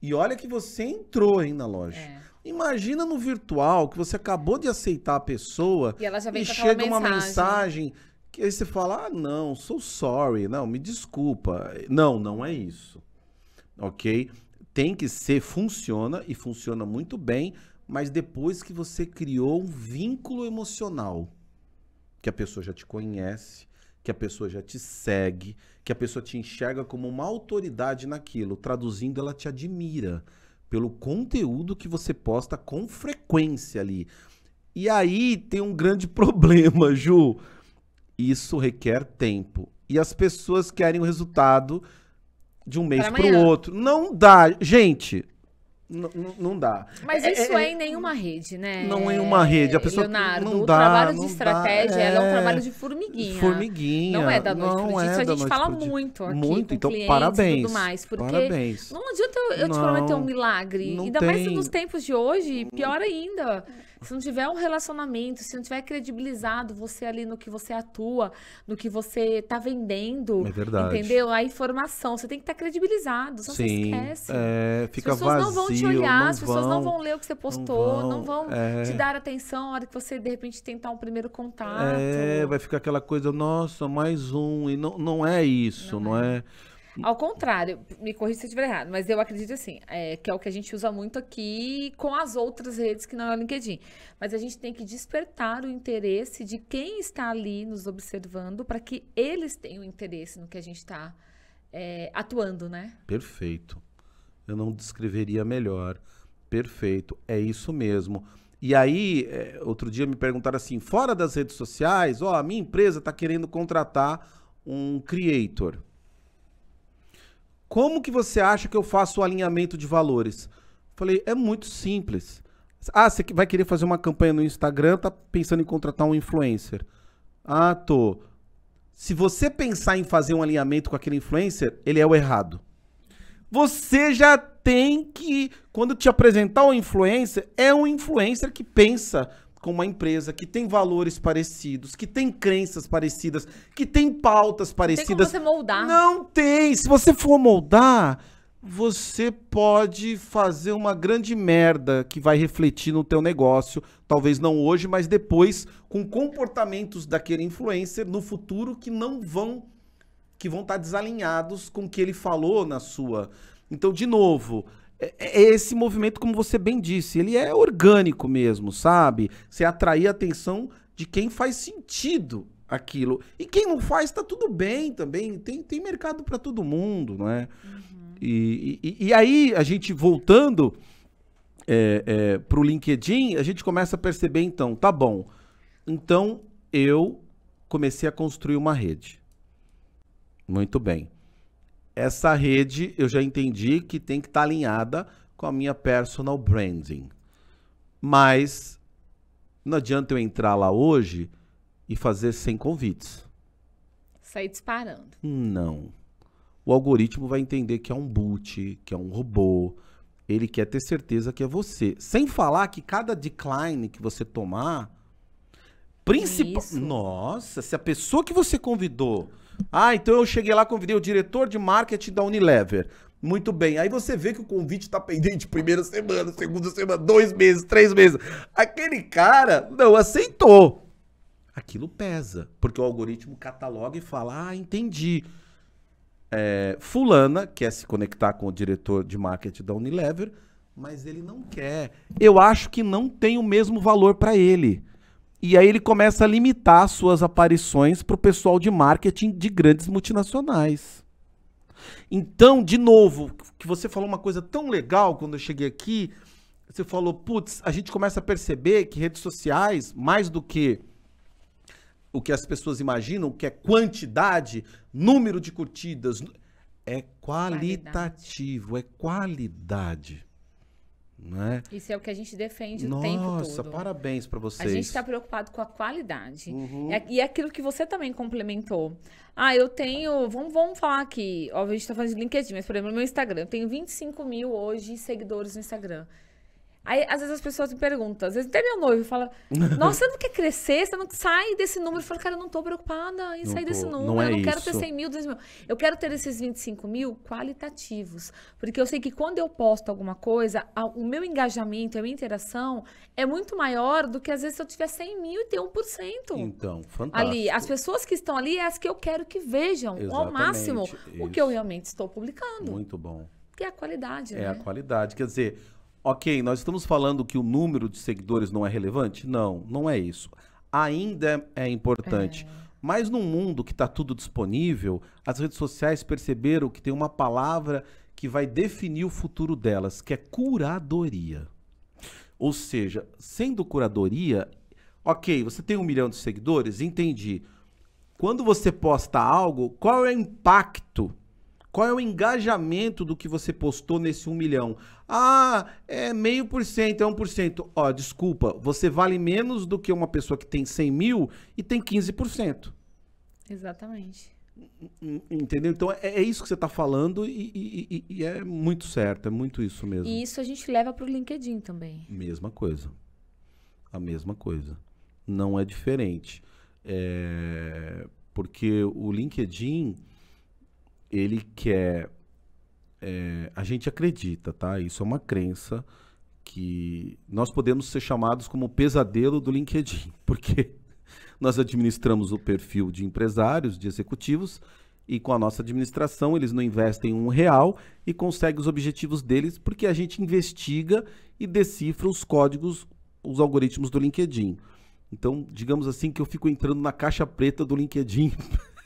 E olha que você entrou aí na loja. É. Imagina no virtual que você acabou de aceitar a pessoa e, ela já vem e chega uma mensagem. mensagem que aí você fala: Ah, não, sou sorry, não, me desculpa. Não, não é isso. Ok? tem que ser, funciona e funciona muito bem, mas depois que você criou um vínculo emocional, que a pessoa já te conhece, que a pessoa já te segue, que a pessoa te enxerga como uma autoridade naquilo, traduzindo, ela te admira pelo conteúdo que você posta com frequência ali. E aí tem um grande [LAUGHS] problema, Ju. Isso requer tempo. E as pessoas querem o resultado de um mês para o outro. Não dá. Gente, não, não dá. Mas é, é, isso é, é, em nenhuma rede, né? Não é em uma rede. A pessoa Leonardo, não dá, o trabalho de estratégia dá, é... é um trabalho de formiguinha. Formiguinha. Não é da noite não pro dia. É isso a gente fala muito aqui. Muito, então clientes, parabéns. Tudo mais, porque parabéns. não adianta eu, eu não, te prometer um milagre. Ainda tem. mais nos tempos de hoje, pior ainda. Se não tiver um relacionamento, se não tiver credibilizado você ali no que você atua, no que você tá vendendo. É verdade. Entendeu? A informação. Você tem que estar tá credibilizado. senão Sim, você esquece. É, fica as pessoas vazio, não vão te olhar, as pessoas vão, não vão ler o que você postou, não vão, não vão é... te dar atenção na hora que você, de repente, tentar um primeiro contato. É, vai ficar aquela coisa, nossa, mais um. E não, não é isso, não, não é. é ao contrário, me corrija se eu estiver errado, mas eu acredito assim, é, que é o que a gente usa muito aqui com as outras redes que não é o LinkedIn. Mas a gente tem que despertar o interesse de quem está ali nos observando para que eles tenham interesse no que a gente está é, atuando, né? Perfeito. Eu não descreveria melhor. Perfeito. É isso mesmo. E aí, é, outro dia me perguntaram assim, fora das redes sociais, ó, a minha empresa está querendo contratar um creator. Como que você acha que eu faço o alinhamento de valores? Falei, é muito simples. Ah, você vai querer fazer uma campanha no Instagram, tá pensando em contratar um influencer. Ah, tô. Se você pensar em fazer um alinhamento com aquele influencer, ele é o errado. Você já tem que, quando te apresentar um influencer, é um influencer que pensa com uma empresa que tem valores parecidos, que tem crenças parecidas, que tem pautas parecidas. Tem como você moldar. Não tem. Se você for moldar, você pode fazer uma grande merda que vai refletir no teu negócio, talvez não hoje, mas depois, com comportamentos daquele influencer no futuro que não vão que vão estar desalinhados com o que ele falou na sua. Então, de novo, é, é esse movimento, como você bem disse, ele é orgânico mesmo, sabe? Você atrair a atenção de quem faz sentido aquilo. E quem não faz, tá tudo bem também. Tem, tem mercado para todo mundo, não é? Uhum. E, e, e, aí, a gente voltando é, é, pro LinkedIn, a gente começa a perceber, então, tá bom. Então, eu comecei a construir uma rede. Muito bem essa rede eu já entendi que tem que estar tá alinhada com a minha personal branding. Mas não adianta eu entrar lá hoje e fazer 100 convites. Sair disparando. Não. O algoritmo vai entender que é um boot, que é um robô. Ele quer ter certeza que é você. Sem falar que cada decline que você tomar, Principal. É Nossa, se a pessoa que você convidou. Ah, então eu cheguei lá, convidei o diretor de marketing da Unilever. Muito bem. Aí você vê que o convite está pendente primeira semana, segunda semana, dois meses, três meses. Aquele cara não aceitou. Aquilo pesa, porque o algoritmo cataloga e fala: Ah, entendi. É, fulana quer se conectar com o diretor de marketing da Unilever, mas ele não quer. Eu acho que não tem o mesmo valor para ele. E aí ele começa a limitar suas aparições para o pessoal de marketing de grandes multinacionais. Então, de novo, que você falou uma coisa tão legal quando eu cheguei aqui, você falou, putz, a gente começa a perceber que redes sociais, mais do que o que as pessoas imaginam, que é quantidade, número de curtidas, é qualitativo, qualidade. é qualidade. Né? Isso é o que a gente defende Nossa, o tempo todo. Nossa, parabéns para vocês. A gente está preocupado com a qualidade. Uhum. E é aquilo que você também complementou. Ah, eu tenho. Vamos, vamos falar aqui. Ó, a gente está falando de LinkedIn, mas, por exemplo, no meu Instagram. Eu tenho 25 mil hoje seguidores no Instagram. Aí, às vezes, as pessoas me perguntam, às vezes até meu noivo fala, [LAUGHS] nossa, você não quer crescer? Você não sai desse número? Eu falo, cara, eu não tô preocupada em não sair tô, desse número. Não é eu não quero ter 100 mil, 200 mil. Eu quero ter esses 25 mil qualitativos. Porque eu sei que quando eu posto alguma coisa, a, o meu engajamento, a minha interação é muito maior do que, às vezes, se eu tiver 100 mil e ter 1%. Então, fantástico. Ali, as pessoas que estão ali é as que eu quero que vejam Exatamente, ao máximo isso. o que eu realmente estou publicando. Muito bom. Que é a qualidade, É né? a qualidade. Quer dizer Ok, nós estamos falando que o número de seguidores não é relevante? Não, não é isso. Ainda é importante. É. Mas num mundo que está tudo disponível, as redes sociais perceberam que tem uma palavra que vai definir o futuro delas, que é curadoria. Ou seja, sendo curadoria, ok, você tem um milhão de seguidores, entendi. Quando você posta algo, qual é o impacto? Qual é o engajamento do que você postou nesse um milhão? Ah, é meio por cento, é um por cento. Ó, desculpa, você vale menos do que uma pessoa que tem 100 mil e tem 15%. Exatamente. Hum, hum, entendeu? Então é, é isso que você está falando e, e, e, é muito certo, é muito isso mesmo. E isso a gente leva para o LinkedIn também. Mesma coisa. A mesma coisa. Não é diferente. É... Porque o LinkedIn, ele quer é, a gente acredita, tá? Isso é uma crença que nós podemos ser chamados como o pesadelo do LinkedIn, [LAUGHS] porque nós administramos o perfil de empresários, de executivos, e com a nossa administração eles não investem um real e conseguem os objetivos deles porque a gente investiga e decifra os códigos, os algoritmos do LinkedIn. Então, digamos assim que eu fico entrando na caixa preta do LinkedIn [LAUGHS]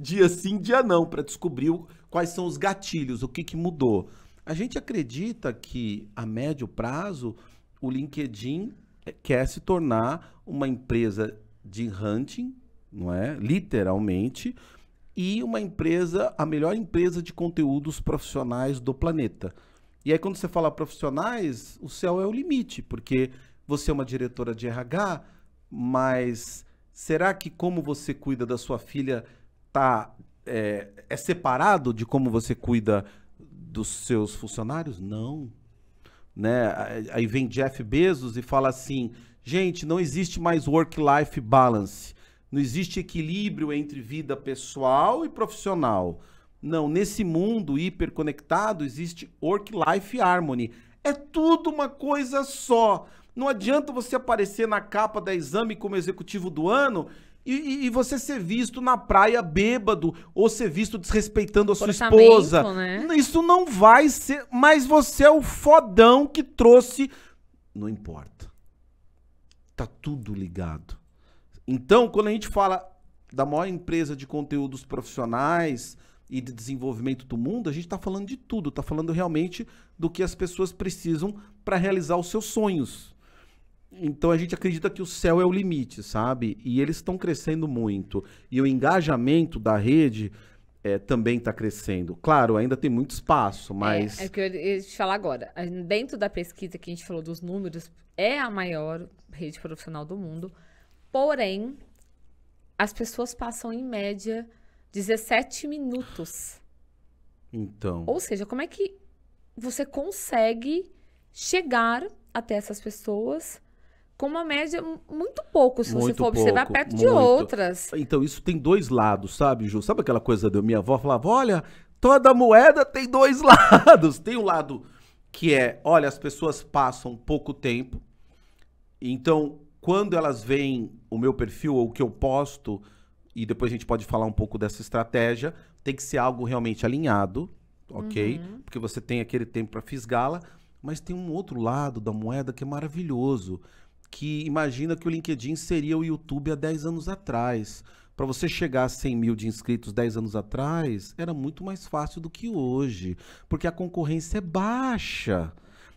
dia sim, dia não, para descobrir quais são os gatilhos, o que, que mudou. A gente acredita que a médio prazo o LinkedIn eh, quer se tornar uma empresa de hunting, não é? Literalmente, e uma empresa, a melhor empresa de conteúdos profissionais do planeta. E aí quando você fala profissionais, o céu é o limite, porque você é uma diretora de RH, mas será que como você cuida da sua filha tá, é, é separado de como você cuida dos seus funcionários? Não. Né? Aí vem Jeff Bezos e fala assim: gente, não existe mais work-life balance. Não existe equilíbrio entre vida pessoal e profissional. Não, nesse mundo hiperconectado existe work-life harmony. É tudo uma coisa só. Não adianta você aparecer na capa da exame como executivo do ano e, e, você ser visto na praia bêbado ou ser visto desrespeitando a sua esposa. Né? Isso não vai ser. Mas você é o fodão que trouxe. Não importa. Tá tudo ligado. Então, quando a gente fala da maior empresa de conteúdos profissionais e de desenvolvimento do mundo, a gente está falando de tudo. Está falando realmente do que as pessoas precisam para realizar os seus sonhos. Então a gente acredita que o céu é o limite, sabe? E eles estão crescendo muito. E o engajamento da rede é, também está crescendo. Claro, ainda tem muito espaço, é, mas. É, é o que eu ia te falar agora. Dentro da pesquisa que a gente falou dos números, é a maior rede profissional do mundo. Porém, as pessoas passam, em média, 17 minutos. Então. Ou seja, como é que você consegue chegar até essas pessoas com uma média muito pouco, se muito você for observar, perto muito. de outras. Então, isso tem dois lados, sabe, Ju? Sabe aquela coisa da minha avó falava, olha, toda moeda tem dois [LAUGHS] lados. Tem um lado que é, olha, as pessoas passam pouco tempo, então, quando elas veem o meu perfil ou o que eu posto, e depois a gente pode falar um pouco dessa estratégia, tem que ser algo realmente alinhado, ok? Uhum. Porque você tem aquele tempo para fisgá-la, mas tem um outro lado da moeda que é maravilhoso, que imagina que o LinkedIn seria o YouTube há 10 anos atrás. Para você chegar a 100 mil de inscritos 10 anos atrás, era muito mais fácil do que hoje, porque a concorrência é baixa.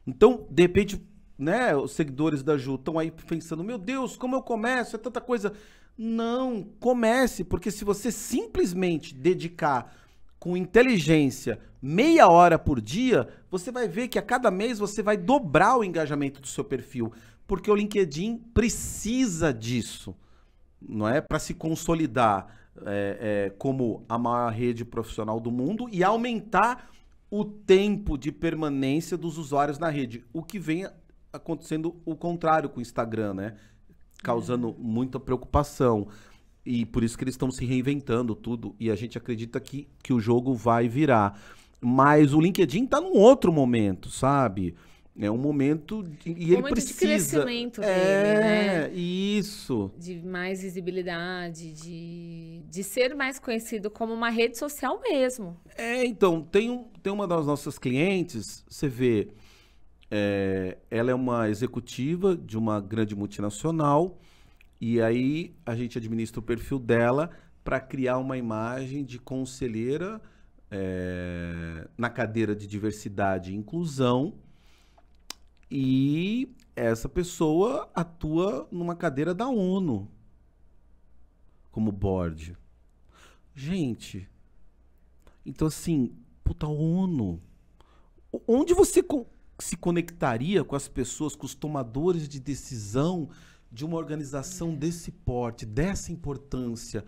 Então, de repente, né, os seguidores da Ju estão aí pensando: meu Deus, como eu começo? É tanta coisa. Não, comece, porque se você simplesmente dedicar com inteligência meia hora por dia, você vai ver que a cada mês você vai dobrar o engajamento do seu perfil porque o LinkedIn precisa disso, não é? Para se consolidar é, é, como a maior rede profissional do mundo e aumentar o tempo de permanência dos usuários na rede. O que vem acontecendo o contrário com o Instagram, né? Causando é. muita preocupação. E por isso que eles estão se reinventando tudo. E a gente acredita que, que o jogo vai virar. Mas o LinkedIn está num outro momento, sabe? É um momento de, e um ele momento precisa de crescimento dele, né? é, né? Isso. De mais visibilidade, de, de ser mais conhecido como uma rede social mesmo. É, então, tem, um, tem uma das nossas clientes, você vê, é, ela é uma executiva de uma grande multinacional e aí a gente administra o perfil dela para criar uma imagem de conselheira é, na cadeira de diversidade e inclusão e essa pessoa atua numa cadeira da ONU como board. Gente, então assim, puta ONU. Onde você se conectaria com as pessoas, com os tomadores de decisão de uma organização é. desse porte, dessa importância?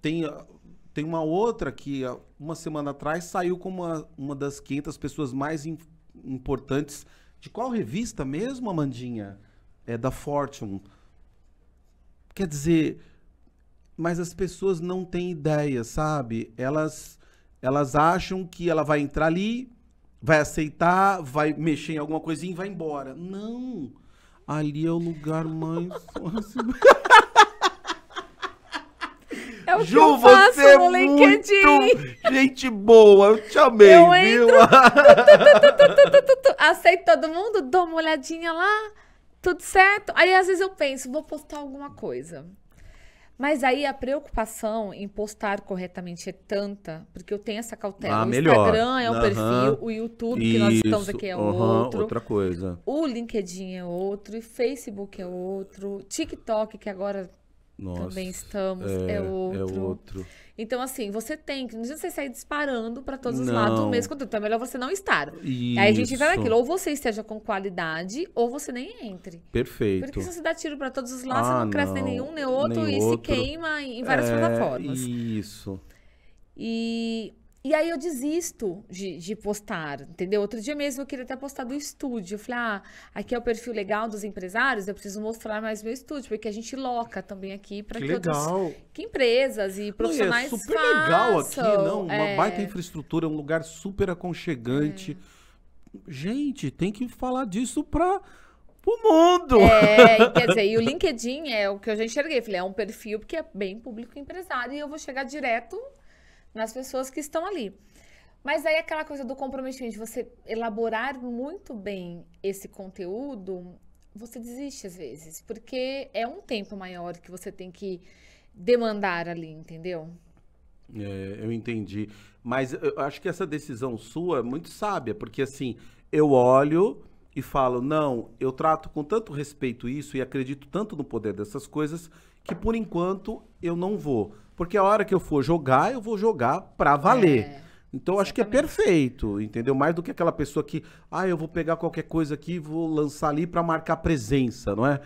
Tem, ah, tem uma outra que ah, uma semana atrás saiu como uma, uma das 500 pessoas mais importantes de qual revista mesmo, Amandinha? É da Fortune. Quer dizer, mas as pessoas não têm ideia, sabe? Elas elas acham que ela vai entrar ali, vai aceitar, vai mexer em alguma coisinha e vai embora. Não. Ali é o lugar mais [LAUGHS] o Ju, que eu faço é no LinkedIn. gente boa, eu te amei. Eu viu? entro, tu, tu, tu, aceito todo mundo, dou uma olhadinha lá, tudo certo. Aí às vezes eu penso, vou postar alguma coisa. Mas aí a preocupação em postar corretamente é tanta, porque eu tenho essa cautela. Ah, o Instagram melhor. é o uhum. perfil, o YouTube Isso. que nós estamos aqui é uhum. outro. Outra coisa. O LinkedIn é outro, e Facebook é outro, TikTok, que agora nós, também estamos, é, é, é outro. é, outro. Então, assim, você tem que. Não precisa você sair disparando para todos os lados do mesmo conteúdo. Então, é melhor você não estar. Isso. Aí a gente vai naquilo. Ou você esteja com qualidade, ou você nem entre. Perfeito. Porque se você dá tiro para todos os lados, ah, você não cresce não. nem nenhum, nem outro, nem e outro. se queima em várias é, plataformas. Isso. E e aí eu desisto de, de, postar, entendeu? Outro dia mesmo eu queria até postar do estúdio. Eu falei, ah, aqui é o perfil legal dos empresários, eu preciso mostrar mais meu estúdio, porque a gente loca também aqui para que, que, legal. Outros, que empresas e profissionais não, é super façam. legal aqui, não? Uma é... baita infraestrutura, um lugar super aconchegante. É. Gente, tem que falar disso para o mundo. É, quer [LAUGHS] dizer, e o LinkedIn é o que eu já enxerguei. Falei, é um perfil porque é bem público empresário e eu vou chegar direto nas pessoas que estão ali. Mas aí aquela coisa do comprometimento, de você elaborar muito bem esse conteúdo, você desiste às vezes, porque é um tempo maior que você tem que demandar ali, entendeu? É, eu entendi. Mas eu acho que essa decisão sua é muito sábia, porque assim, eu olho e falo, não, eu trato com tanto respeito isso e acredito tanto no poder dessas coisas, que por enquanto eu não vou. Porque a hora que eu for jogar, eu vou jogar pra valer. É, então acho que é perfeito, entendeu? Mais do que aquela pessoa que, ah, eu vou pegar qualquer coisa aqui e vou lançar ali para marcar presença, não é?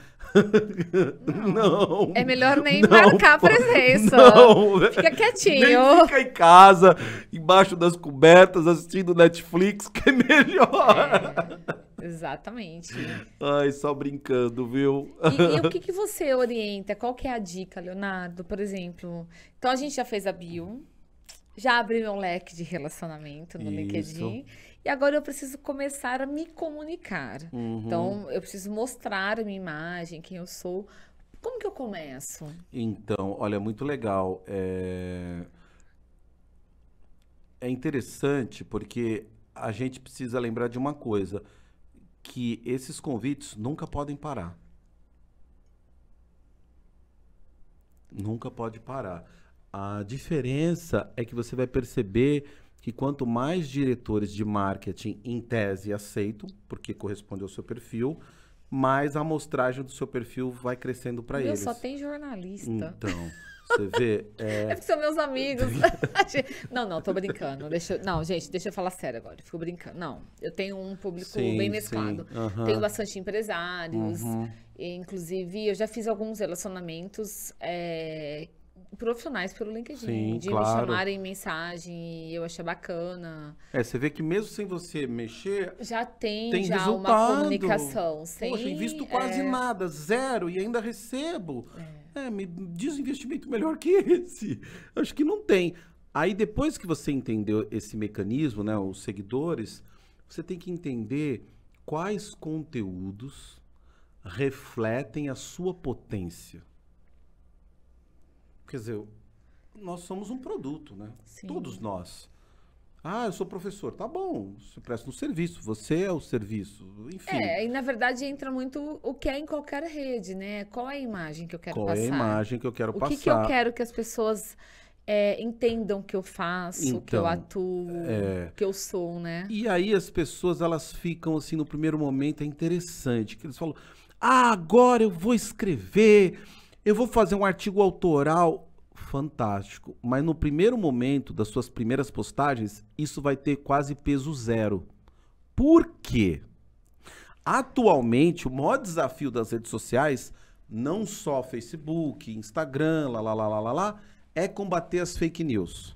Não. [LAUGHS] não. É melhor nem não, marcar pô, presença. [LAUGHS] Não. Fica quietinho. Nem fica em casa, embaixo das cobertas, assistindo Netflix, [LAUGHS] que é melhor. É. Exatamente. Ai, só brincando, viu? E, e o que, [LAUGHS] que você orienta? Qual que é a dica, Leonardo, por exemplo? Então, a gente já fez a bio, já abriu meu leque de relacionamento no Isso. LinkedIn. E agora eu preciso começar a me comunicar. Uhum. Então, eu preciso mostrar a minha imagem, quem eu sou. Como que eu começo? Então, olha, muito legal. É, é interessante porque a gente precisa lembrar de uma coisa que esses convites nunca podem parar. Nunca pode parar. A diferença é que você vai perceber que quanto mais diretores de marketing em tese aceitam, porque corresponde ao seu perfil, mais a amostragem do seu perfil vai crescendo para eles. Eu só tem jornalista. Então. [LAUGHS] Você vê. É... [LAUGHS] é porque são meus amigos. [LAUGHS] não, não, tô brincando. Deixa, eu... não, gente, deixa eu falar sério agora. Fico brincando. Não, eu tenho um público sim, bem mesclado. Uhum. Tenho bastante empresários. Uhum. E, inclusive, eu já fiz alguns relacionamentos é, profissionais pelo LinkedIn. Sim, de claro. me chamarem mensagem e eu achei bacana. É, você vê que mesmo sem você mexer. Já tem, tem já resultado. uma comunicação. Sem, Poxa, invisto é. quase é... nada, zero, e ainda recebo. É. É, me diz um investimento melhor que esse. Acho que não tem. Aí depois que você entendeu esse mecanismo, né, os seguidores, você tem que entender quais conteúdos refletem a sua potência. Quer dizer, nós somos um produto, né? Sim. Todos nós. Ah, eu sou professor. Tá bom, você presta um serviço, você é o serviço, enfim. É, e na verdade entra muito o que é em qualquer rede, né? Qual é a imagem que eu quero Qual passar? Qual é a imagem que eu quero o passar? O que, que eu quero que as pessoas é, entendam o que eu faço, então, que eu então, atuo, é... que eu sou, né? E aí as pessoas, elas ficam assim, no primeiro momento, é interessante, que eles falam, ah, agora eu vou escrever, eu vou fazer um artigo autoral fantástico. Mas no primeiro momento das suas primeiras postagens, isso vai ter quase peso zero. Por quê? Atualmente, o maior desafio das redes sociais, não só Facebook, Instagram, lá, lá, lá, lá, lá, lá é combater as fake news.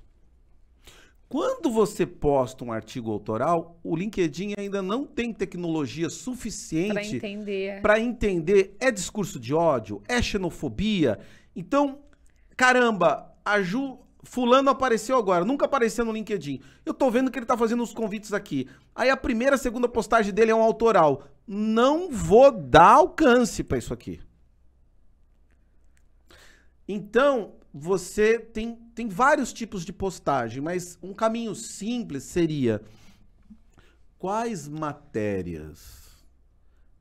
Quando você posta um artigo autoral, o LinkedIn ainda não tem tecnologia suficiente para entender. entender é discurso de ódio, é xenofobia. Então, caramba, a Ju fulano apareceu agora, nunca apareceu no LinkedIn. Eu tô vendo que ele tá fazendo os convites aqui. Aí a primeira, segunda postagem dele é um autoral. Não vou dar alcance para isso aqui. Então, você tem, tem vários tipos de postagem, mas um caminho simples seria quais matérias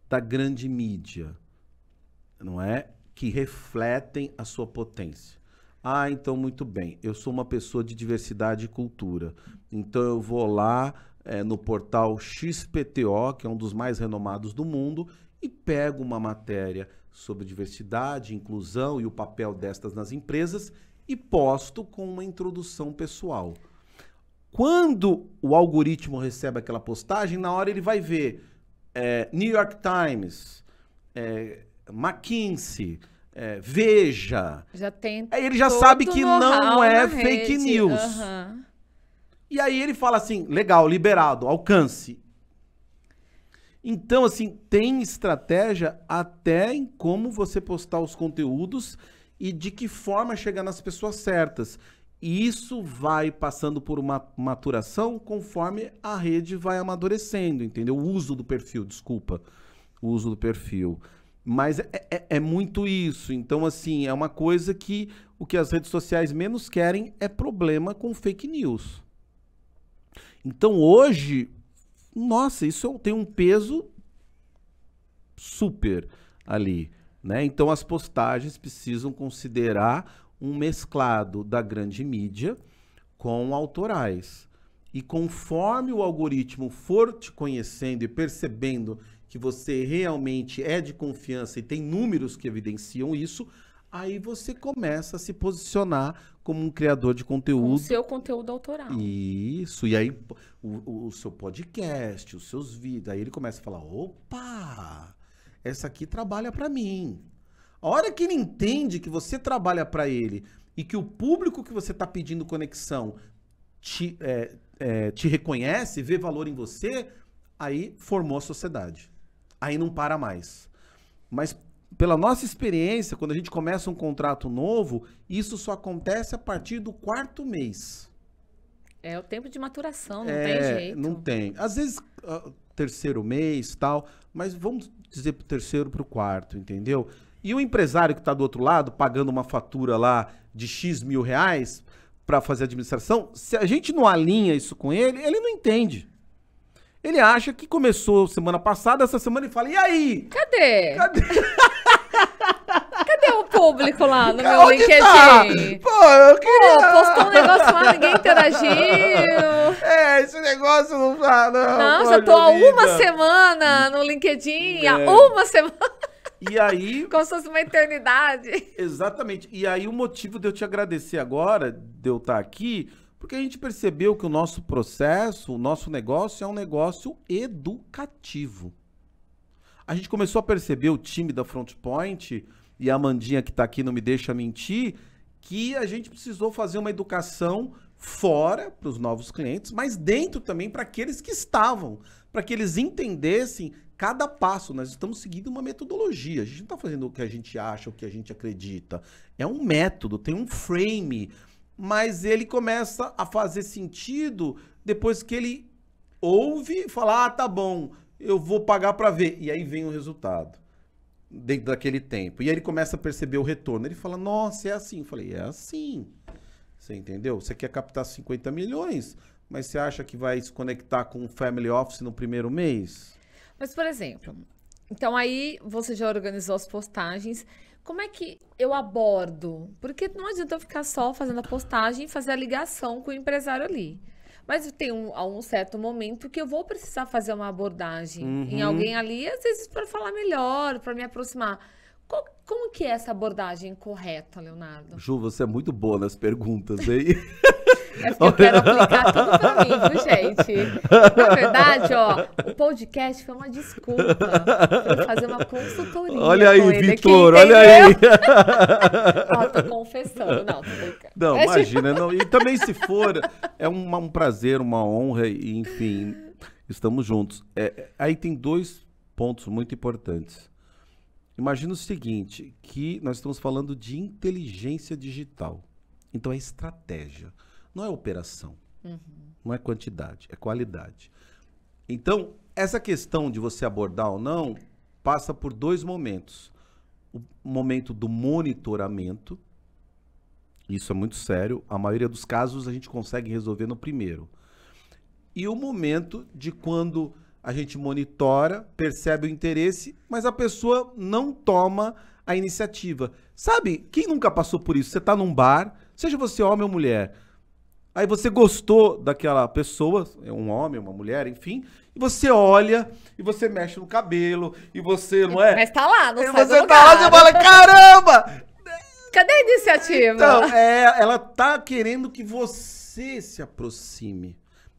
da grande mídia, não é, que refletem a sua potência ah, então muito bem, eu sou uma pessoa de diversidade e cultura. Então eu vou lá é, no portal XPTO, que é um dos mais renomados do mundo, e pego uma matéria sobre diversidade, inclusão e o papel destas nas empresas e posto com uma introdução pessoal. Quando o algoritmo recebe aquela postagem, na hora ele vai ver é, New York Times, é, McKinsey, é, veja. Já tem. Aí ele já sabe que não é fake rede. news. Uhum. E aí ele fala assim: legal, liberado, alcance. Então, assim, tem estratégia até em como você postar os conteúdos e de que forma chegar nas pessoas certas. E isso vai passando por uma maturação conforme a rede vai amadurecendo, entendeu? O uso do perfil, desculpa. O uso do perfil. Mas é, é, é, muito isso. Então, assim, é uma coisa que o que as redes sociais menos querem é problema com fake news. Então, hoje, nossa, isso é tem um peso super ali. Né? Então, as postagens precisam considerar um mesclado da grande mídia com autorais. E conforme o algoritmo for te conhecendo e percebendo que você realmente é de confiança e tem números que evidenciam isso, aí você começa a se posicionar como um criador de conteúdo. Com seu conteúdo autoral. Isso, e aí o, o seu podcast, os seus vídeos, aí ele começa a falar, opa, essa aqui trabalha para mim. A hora que ele entende que você trabalha para ele e que o público que você está pedindo conexão te, é, é, te reconhece, vê valor em você, aí formou a sociedade aí não para mais. Mas pela nossa experiência, quando a gente começa um contrato novo, isso só acontece a partir do quarto mês. É o tempo de maturação, não é, tem jeito. Não tem. Às vezes, uh, terceiro mês tal, mas vamos dizer pro terceiro pro quarto, entendeu? E o empresário que está do outro lado, pagando uma fatura lá de X mil reais para fazer administração, se a gente não alinha isso com ele, ele não entende. Ele acha que começou semana passada, essa semana ele fala, e aí? Cadê? Cadê? [LAUGHS] Cadê o público lá no meu Onde tá? LinkedIn? Tá? Pô, eu queria... Pô, postou um negócio lá, ninguém interagiu. [LAUGHS] É, esse negócio não tá, não. Não, já tô há uma semana no LinkedIn, é. há uma semana. E aí... [LAUGHS] Como se fosse uma eternidade. Exatamente. E aí o motivo de eu te agradecer agora, de eu estar aqui porque a gente percebeu que o nosso processo, o nosso negócio é um negócio educativo. A gente começou a perceber o time da Frontpoint e a Mandinha que está aqui não me deixa mentir, que a gente precisou fazer uma educação fora para os novos clientes, mas dentro também para aqueles que estavam, para que eles entendessem cada passo. Nós estamos seguindo uma metodologia. A gente não está fazendo o que a gente acha, o que a gente acredita. É um método, tem um frame mas ele começa a fazer sentido depois que ele ouve e fala: ah, tá bom, eu vou pagar para ver. E aí vem o resultado dentro daquele tempo. E aí ele começa a perceber o retorno. Ele fala: nossa, é assim. Eu falei: é assim. Você entendeu? Você quer captar 50 milhões, mas você acha que vai se conectar com o Family Office no primeiro mês? Mas, por exemplo, então aí você já organizou as postagens, como é que eu abordo? Porque não adianta eu ficar só fazendo a postagem e fazer a ligação com o empresário ali. Mas tem um, um certo momento que eu vou precisar fazer uma abordagem uhum. em alguém ali, às vezes para falar melhor, para me aproximar. Qual, como que é essa abordagem correta, Leonardo? Ju, você é muito boa nas perguntas, hein? [LAUGHS] É porque eu [LAUGHS] quero aplicar tudo pra mim, viu, gente? Na verdade, ó, o podcast foi uma desculpa pra fazer uma consultoria. Olha aí, Vitor, olha aí. ó, tô confessando, não, tô brincando. Não, imagina. Não, e também se for, é um, um prazer, uma honra, e, enfim, estamos juntos. É, é aí tem dois pontos muito importantes. Imagina o seguinte, que nós estamos falando de inteligência digital. Então é estratégia não é operação, uhum. não é quantidade, é qualidade. Então, essa questão de você abordar ou não passa por dois momentos. O momento do monitoramento, isso é muito sério, a maioria dos casos a gente consegue resolver no primeiro. E o momento de quando a gente monitora, percebe o interesse, mas a pessoa não toma a iniciativa. Sabe, quem nunca passou por isso? Você está num bar, seja você homem ou mulher, Aí você gostou daquela pessoa, é um homem, uma mulher, enfim, e você olha, e você mexe no cabelo, e você, não é? Mas tá lá, não e sai você do tá lugar. lá e fala, caramba! Cadê a iniciativa? Então, é, ela tá querendo que você se aproxime.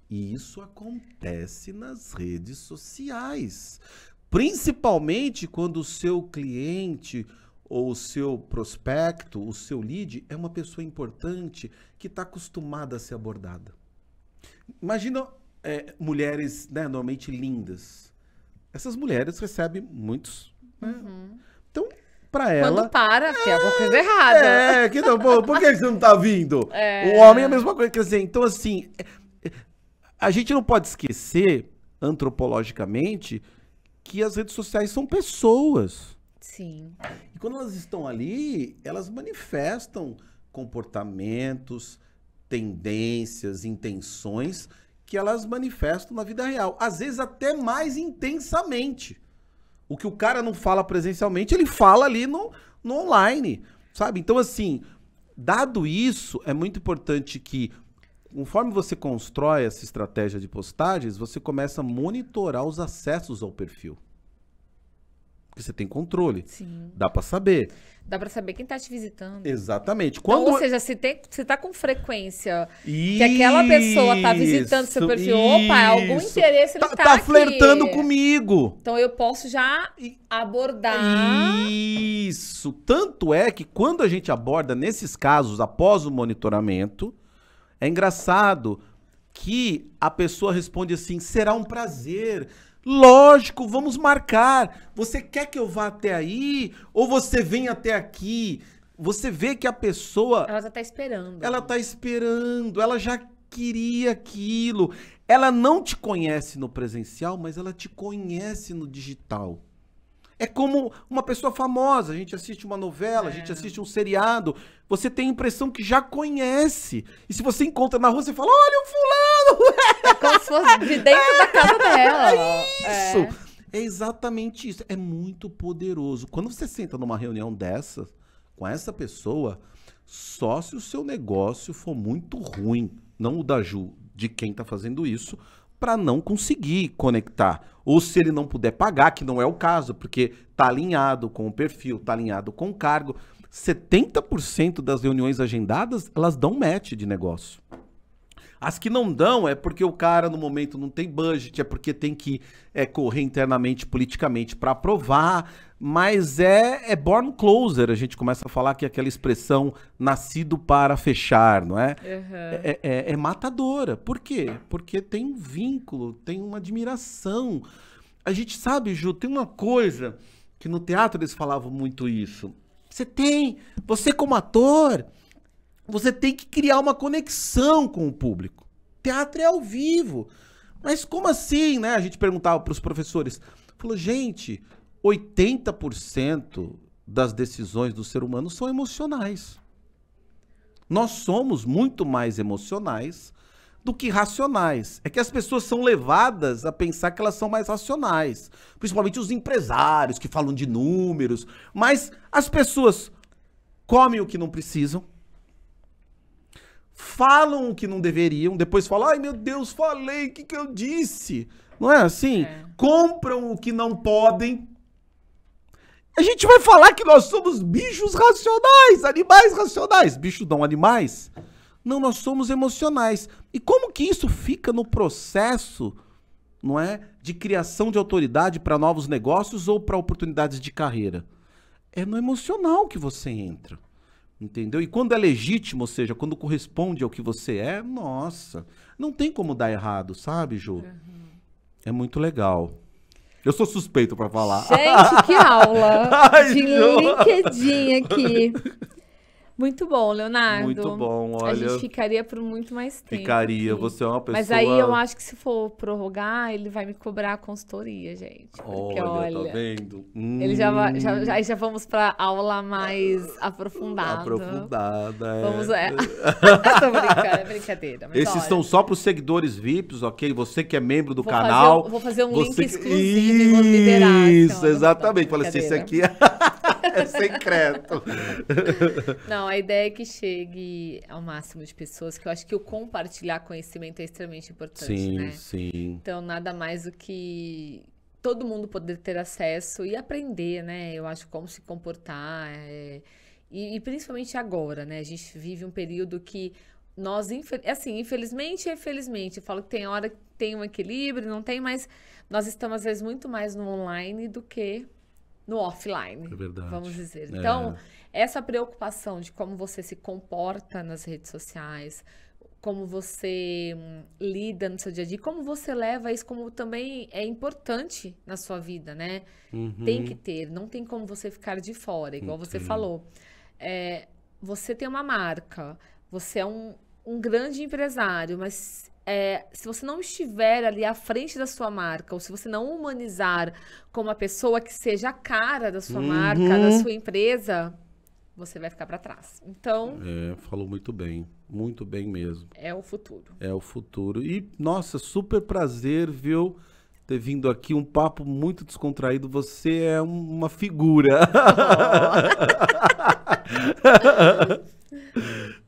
E isso acontece nas redes sociais. Principalmente quando o seu cliente ou o seu prospecto, o seu lead é uma pessoa importante que está acostumada a ser abordada. Imagina é, mulheres, né, normalmente lindas. Essas mulheres recebem muitos. Né? Uhum. Então, para ela. Quando para, é, tem alguma é, coisa errada. É, que, então, por, por que você não está vindo? [LAUGHS] É... O homem é a mesma coisa. Quer dizer, então, assim, é, é, a gente não pode esquecer, antropologicamente, que as redes sociais são pessoas. Sim. E quando elas estão ali, elas manifestam comportamentos, tendências, intenções que elas manifestam na vida real. Às vezes até mais intensamente. O que o cara não fala presencialmente, ele fala ali no, no online, sabe? Então, assim, dado isso, é muito importante que, conforme você constrói essa estratégia de postagens, você começa a monitorar os acessos ao perfil. Porque você tem controle. Sim. Dá para saber. Dá para saber quem tá te visitando. Exatamente. Então, quando... ou seja, se, tem, se tá com frequência isso, que aquela pessoa tá visitando seu perfil, é isso. opa, algum interesse ele tá, tá, tá flertando comigo. Então eu posso já abordar. Isso. Tanto é que quando a gente aborda nesses casos após o monitoramento, é engraçado que a pessoa responde assim: será um prazer. Lógico, vamos marcar. Você quer que eu vá até aí? Ou você vem até aqui? Você vê que a pessoa. Ela já tá esperando. Ela tá esperando, ela já queria aquilo. Ela não te conhece no presencial, mas ela te conhece no digital. É como uma pessoa famosa, a gente assiste uma novela, é. a gente é. assiste um seriado, você tem a impressão que já conhece. E se você encontra na rua, você fala: olha o fulano! É como se fosse de dentro é. da casa [LAUGHS] é, dela. É, é. isso! É. é exatamente isso. É muito poderoso. Quando você senta numa reunião dessas, com essa pessoa, só se o seu negócio for muito ruim, não o da Ju, de quem está fazendo isso, para não conseguir conectar. Ou se ele não puder pagar, que não é o caso, porque está alinhado com o perfil, está alinhado com o cargo. 70% das reuniões agendadas, elas dão match de negócio. As que não dão é porque o cara no momento não tem budget, é porque tem que é, correr internamente politicamente para aprovar, mas é, é born closer. A gente começa a falar que é aquela expressão nascido para fechar, não é? Uhum. É, é matadora. Por quê? Porque tem um vínculo, tem uma admiração. A gente sabe, Ju, tem uma coisa que no teatro eles falavam muito isso. Você tem, você como ator, você tem que criar uma conexão com o público. Teatro é ao vivo. Mas como assim, né? A gente perguntava para os professores. Falou, gente, 80% das decisões do ser humano são emocionais. Nós somos muito mais emocionais do que racionais. É que as pessoas são levadas a pensar que elas são mais racionais, principalmente os empresários que falam de números, mas as pessoas comem o que não precisam, falam o que não deveriam, depois falam, ai meu Deus, falei, o que, que eu disse? Não é assim? É. Compram o que não podem. A gente vai falar que nós somos bichos racionais, animais racionais. Bichos não animais. Não, nós somos emocionais. E como que isso fica no processo, não é, de criação de autoridade para novos negócios ou para oportunidades de carreira? É no emocional que você entra. Entendeu? E quando é legítimo, ou seja, quando corresponde ao que você é, nossa, não tem como dar errado, sabe, Ju? Uhum. É muito legal. Eu sou suspeito para falar. Gente, que aula [LAUGHS] Ai, de LinkedIn aqui. [LAUGHS] Muito bom, Leonardo. Muito bom, olha. A gente ficaria por muito mais tempo. Ficaria, aqui. você é uma pessoa. Mas aí eu acho que se for prorrogar, ele vai me cobrar a consultoria, gente. Porque, olha, tá olha tá vendo? Hum. Ele já, já, hum. já, já vamos para aula mais aprofundada. Aprofundada, é. Vamos, é. [LAUGHS] Tô brincando, é brincadeira. Esses olha. são só para os seguidores VIPs, ok? Você que é membro do vou canal. Fazer, vou fazer um você link que... exclusivo Isso, então, exatamente. falei assim, esse aqui. É [LAUGHS] é secreto. [LAUGHS] Não, a ideia é que chegue ao máximo de pessoas, que eu acho que o compartilhar conhecimento é extremamente importante, sim, né? Sim, sim. Então, nada mais do que todo mundo poder ter acesso e aprender, né? Eu acho como se comportar. É... E, e, principalmente agora, né? A gente vive um período que nós, é assim, infelizmente e é infelizmente, eu falo que tem hora que tem um equilíbrio, não tem, mas nós estamos às vezes muito mais no online do que no offline. É verdade. Vamos dizer. É. Então, é. essa preocupação de como você se comporta nas redes sociais, como você hum, lida no seu dia a dia, como você leva isso, como também é importante na sua vida, né? Uhum. Tem que ter, não tem como você ficar de fora, igual você falou. É, você tem uma marca, você é um, um grande empresário, mas é, se você não estiver ali à frente da sua marca, ou se você não humanizar com uma pessoa que seja a cara da sua uhum. marca, da uhum. sua empresa, você vai ficar para trás. Então. É, falou muito bem. Muito bem mesmo. É o futuro. É o futuro. E, nossa, super prazer, viu? ter vindo aqui, um papo muito descontraído. Você é uma figura. Oh.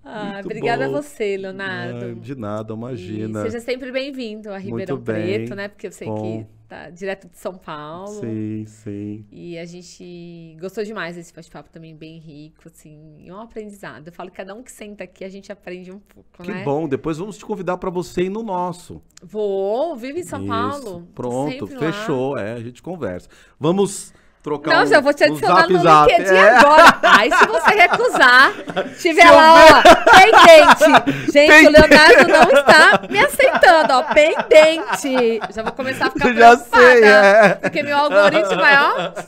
[LAUGHS] [LAUGHS] ah, obrigada bom. a você, Leonardo. Ah, de nada, imagina. E seja sempre bem-vindo a Ribeirão Preto, né? Porque eu sei bom. que Tá, direto de São Paulo. Sim, sim. E a gente gostou demais desse bate-papo também, bem rico, assim, é um aprendizado. Eu falo que cada um que senta aqui, a gente aprende um pouco, que né? Que bom, depois vamos te convidar para você ir no nosso. Vou, vive em São Isso, Paulo. Pronto, fechou, lá. é, a gente conversa. Vamos trocar Não, um, eu vou te adicionar um no LinkedIn é. agora. Aí se você recusar, [LAUGHS] tiver lá, ó, pendente. Gente, pendente. o Leonardo não está me aceitando, ó, pendente. Já vou começar a ficar [LAUGHS] Já preocupada. Sei, é. Porque meu algoritmo é, ó...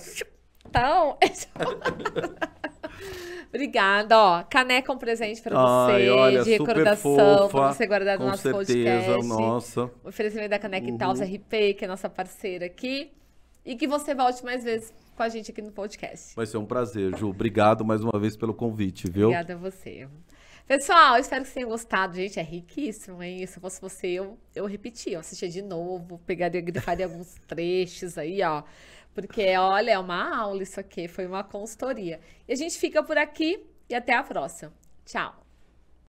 Então... [LAUGHS] Obrigada, ó. Caneca é um presente pra Ai, você, olha, de recordação, fofa, pra você guardar no nosso certeza, podcast. Nossa. O oferecimento da Caneca uhum. Itaúsa RP, que é nossa parceira aqui e que você volte mais vezes com a gente aqui no podcast. Vai ser um prazer, Ju. Obrigado mais uma vez pelo convite, viu? Obrigada a você. Pessoal, espero que vocês tenham gostado. Gente, é riquíssimo, hein? Se fosse você, eu, eu repetia, eu assistia de novo, pegaria, grifaria alguns [LAUGHS] trechos aí, ó. Porque, olha, é uma aula isso aqui, foi uma consultoria. E a gente fica por aqui e até a próxima. Tchau!